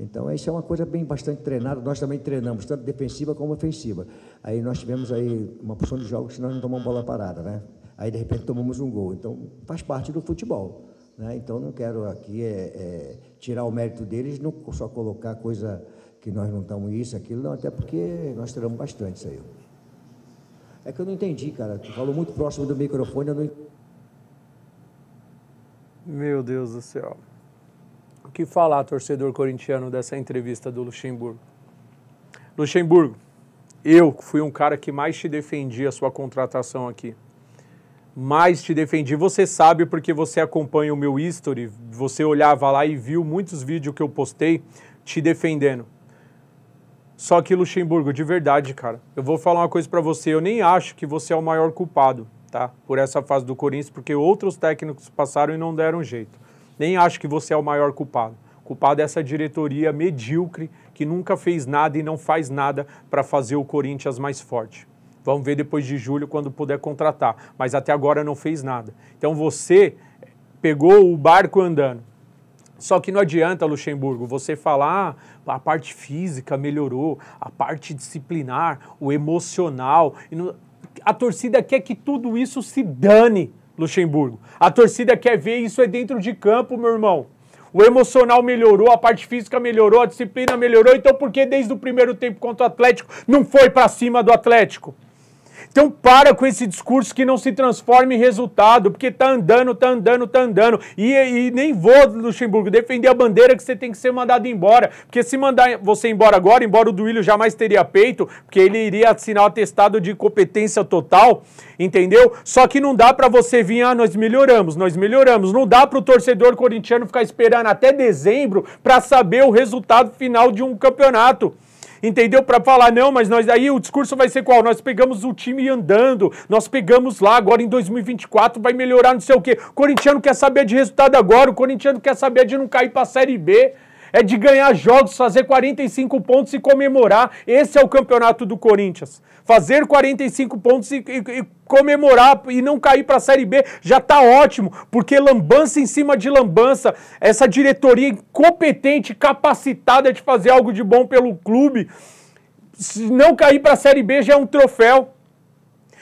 Então, isso é uma coisa bem bastante treinada. Nós também treinamos, tanto defensiva como ofensiva. Aí nós tivemos aí uma porção de jogos que nós não tomamos bola parada, né? Aí, de repente, tomamos um gol. Então, faz parte do futebol. Né? Então, não quero aqui é, é, tirar o mérito deles, não só colocar coisa que nós não estamos isso, aquilo, não, até porque nós treinamos bastante isso aí. É que eu não entendi, cara. Tu falou muito próximo do microfone, eu não Meu Deus do céu que falar, torcedor corintiano, dessa entrevista do Luxemburgo. Luxemburgo, eu fui um cara que mais te defendi a sua contratação aqui. Mais te defendi. Você sabe porque você acompanha o meu history, você olhava lá e viu muitos vídeos que eu postei te defendendo. Só que Luxemburgo, de verdade, cara, eu vou falar uma coisa para você. Eu nem acho que você é o maior culpado, tá? Por essa fase do Corinthians, porque outros técnicos passaram e não deram jeito. Nem acho que você é o maior culpado. O culpado é essa diretoria medíocre que nunca fez nada e não faz nada para fazer o Corinthians mais forte. Vamos ver depois de julho quando puder contratar, mas até agora não fez nada. Então você eh, pegou o barco andando. Só que não adianta, Luxemburgo, você falar ah, a parte física melhorou, a parte disciplinar, o emocional. A torcida quer que tudo isso se dane. Luxemburgo. A torcida quer ver isso é dentro de campo, meu irmão. O emocional melhorou, a parte física melhorou, a disciplina melhorou. Então por que desde o primeiro tempo contra o Atlético não foi para cima do Atlético? Então para com esse discurso que não se transforma em resultado, porque tá andando, tá andando, tá andando. E, e nem vou, Luxemburgo, defender a bandeira que você tem que ser mandado embora. Porque se mandar você embora agora, embora o Duílio jamais teria peito, porque ele iria assinar o atestado de competência total, entendeu? Só que não dá para você vir, ah, nós melhoramos, nós melhoramos. Não dá para o torcedor corintiano ficar esperando até dezembro para saber o resultado final de um campeonato entendeu? Para falar, não, mas nós aí o discurso vai ser qual? Nós pegamos o time andando, nós pegamos lá, agora em 2024 vai melhorar não sei o quê. O corintiano quer saber de resultado agora, o corintiano quer saber de não cair para a Série B é de ganhar jogos, fazer 45 pontos e comemorar. Esse é o campeonato do Corinthians. Fazer 45 pontos e, e, e comemorar e não cair para a Série B já está ótimo, porque lambança em cima de lambança, essa diretoria incompetente, capacitada de fazer algo de bom pelo clube, se não cair para a Série B já é um troféu.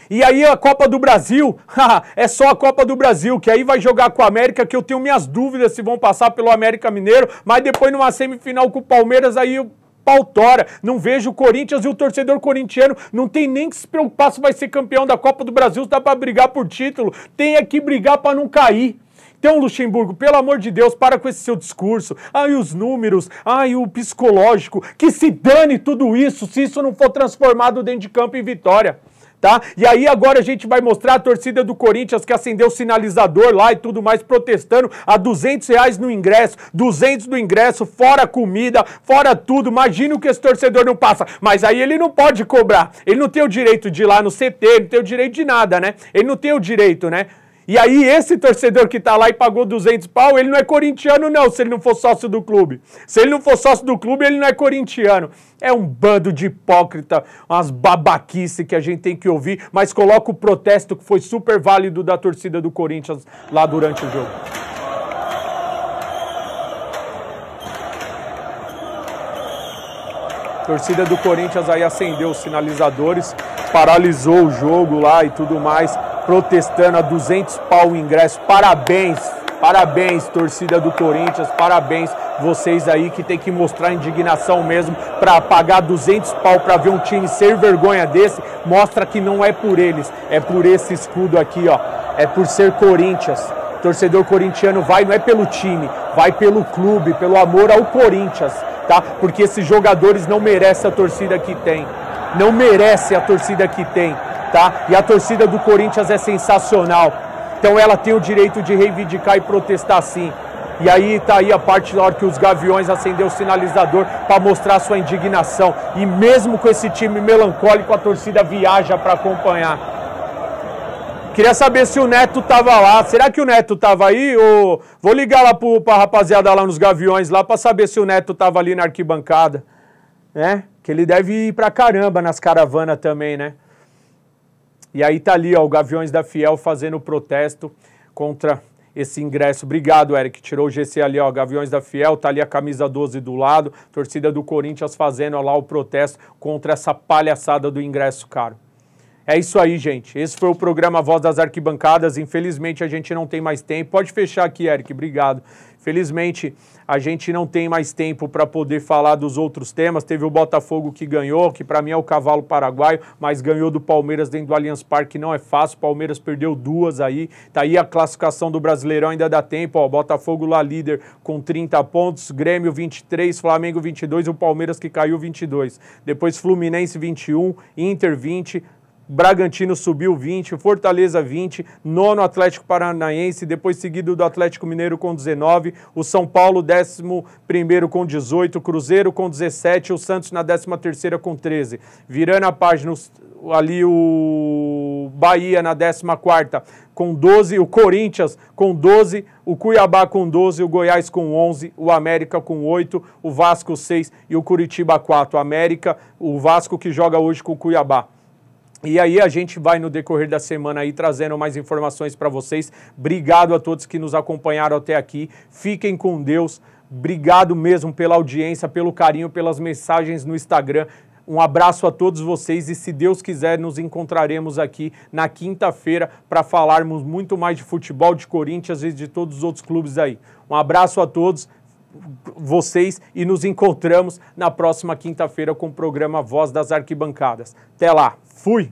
E aí a Copa do Brasil, é só a Copa do Brasil, que aí vai jogar com o América, que eu tenho minhas dúvidas se vão passar pelo América Mineiro, mas depois numa semifinal com o Palmeiras, aí pau tora. Não vejo o Corinthians e o torcedor corintiano não tem nem que se preocupar se vai ser campeão da Copa do Brasil, se dá para brigar por título. Tem é que brigar para não cair. Então, Luxemburgo, pelo amor de Deus, para com esse seu discurso. Ai, os números, ai, o psicológico. Que se dane tudo isso se isso não for transformado dentro de campo em vitória tá? E aí agora a gente vai mostrar a torcida do Corinthians que acendeu o sinalizador lá e tudo mais, protestando a 200 reais no ingresso, 200 no ingresso, fora comida, fora tudo. Imagina o que esse torcedor não passa. Mas aí ele não pode cobrar. Ele não tem o direito de ir lá no CT, não tem o direito de nada, né? Ele não tem o direito, né? E aí esse torcedor que está lá e pagou 200 pau, ele não é corintiano não, se ele não for sócio do clube. Se ele não for sócio do clube, ele não é corintiano. É um bando de hipócrita, umas babaquice que a gente tem que ouvir, mas coloca o protesto que foi super válido da torcida do Corinthians lá durante o jogo. torcida do Corinthians aí acendeu os sinalizadores, paralisou o jogo lá e tudo mais protestando a 200 pau o ingresso. Parabéns, parabéns, torcida do Corinthians, parabéns vocês aí que tem que mostrar indignação mesmo para pagar 200 pau para ver um time ser vergonha desse, mostra que não é por eles, é por esse escudo aqui, ó, é por ser Corinthians. Torcedor corintiano vai não é pelo time, vai pelo clube, pelo amor ao Corinthians, tá? Porque esses jogadores não merecem a torcida que tem. Não merece a torcida que tem tá? E a torcida do Corinthians é sensacional. Então ela tem o direito de reivindicar e protestar sim. E aí tá aí a parte na hora que os Gaviões acendeu o sinalizador para mostrar sua indignação. E mesmo com esse time melancólico, a torcida viaja para acompanhar. Queria saber se o Neto tava lá. Será que o Neto tava aí? Ou... Vou ligar lá pro, pra rapaziada lá nos Gaviões lá para saber se o Neto tava ali na arquibancada. Né? Que ele deve ir pra caramba nas caravanas também, né? E aí tá ali, ó, o Gaviões da Fiel fazendo protesto contra esse ingresso. Obrigado, Eric. Tirou o GC ali, ó. Gaviões da Fiel, tá ali a camisa 12 do lado. Torcida do Corinthians fazendo ó, lá o protesto contra essa palhaçada do ingresso caro. É isso aí, gente. Esse foi o programa Voz das Arquibancadas. Infelizmente a gente não tem mais tempo. Pode fechar aqui, Eric. Obrigado. Felizmente, a gente não tem mais tempo para poder falar dos outros temas. Teve o Botafogo que ganhou, que para mim é o cavalo paraguaio, mas ganhou do Palmeiras dentro do Allianz Parque, não é fácil. Palmeiras perdeu duas aí. Tá aí a classificação do Brasileirão, ainda dá tempo. Ó, Botafogo lá líder com 30 pontos, Grêmio 23, Flamengo 22 e o Palmeiras que caiu 22. Depois Fluminense 21, Inter 20, Bragantino subiu 20, Fortaleza 20, nono Atlético Paranaense, depois seguido do Atlético Mineiro com 19, o São Paulo 11 com 18, Cruzeiro com 17, o Santos na 13 com 13. Virando a página, ali o Bahia na 14 com 12, o Corinthians com 12, o Cuiabá com 12, o Goiás com 11, o América com 8, o Vasco 6 e o Curitiba 4. América, o Vasco que joga hoje com o Cuiabá. E aí a gente vai no decorrer da semana aí trazendo mais informações para vocês. Obrigado a todos que nos acompanharam até aqui. Fiquem com Deus. Obrigado mesmo pela audiência, pelo carinho, pelas mensagens no Instagram. Um abraço a todos vocês e, se Deus quiser, nos encontraremos aqui na quinta-feira para falarmos muito mais de futebol, de Corinthians e de todos os outros clubes aí. Um abraço a todos vocês e nos encontramos na próxima quinta-feira com o programa Voz das Arquibancadas. Até lá, fui!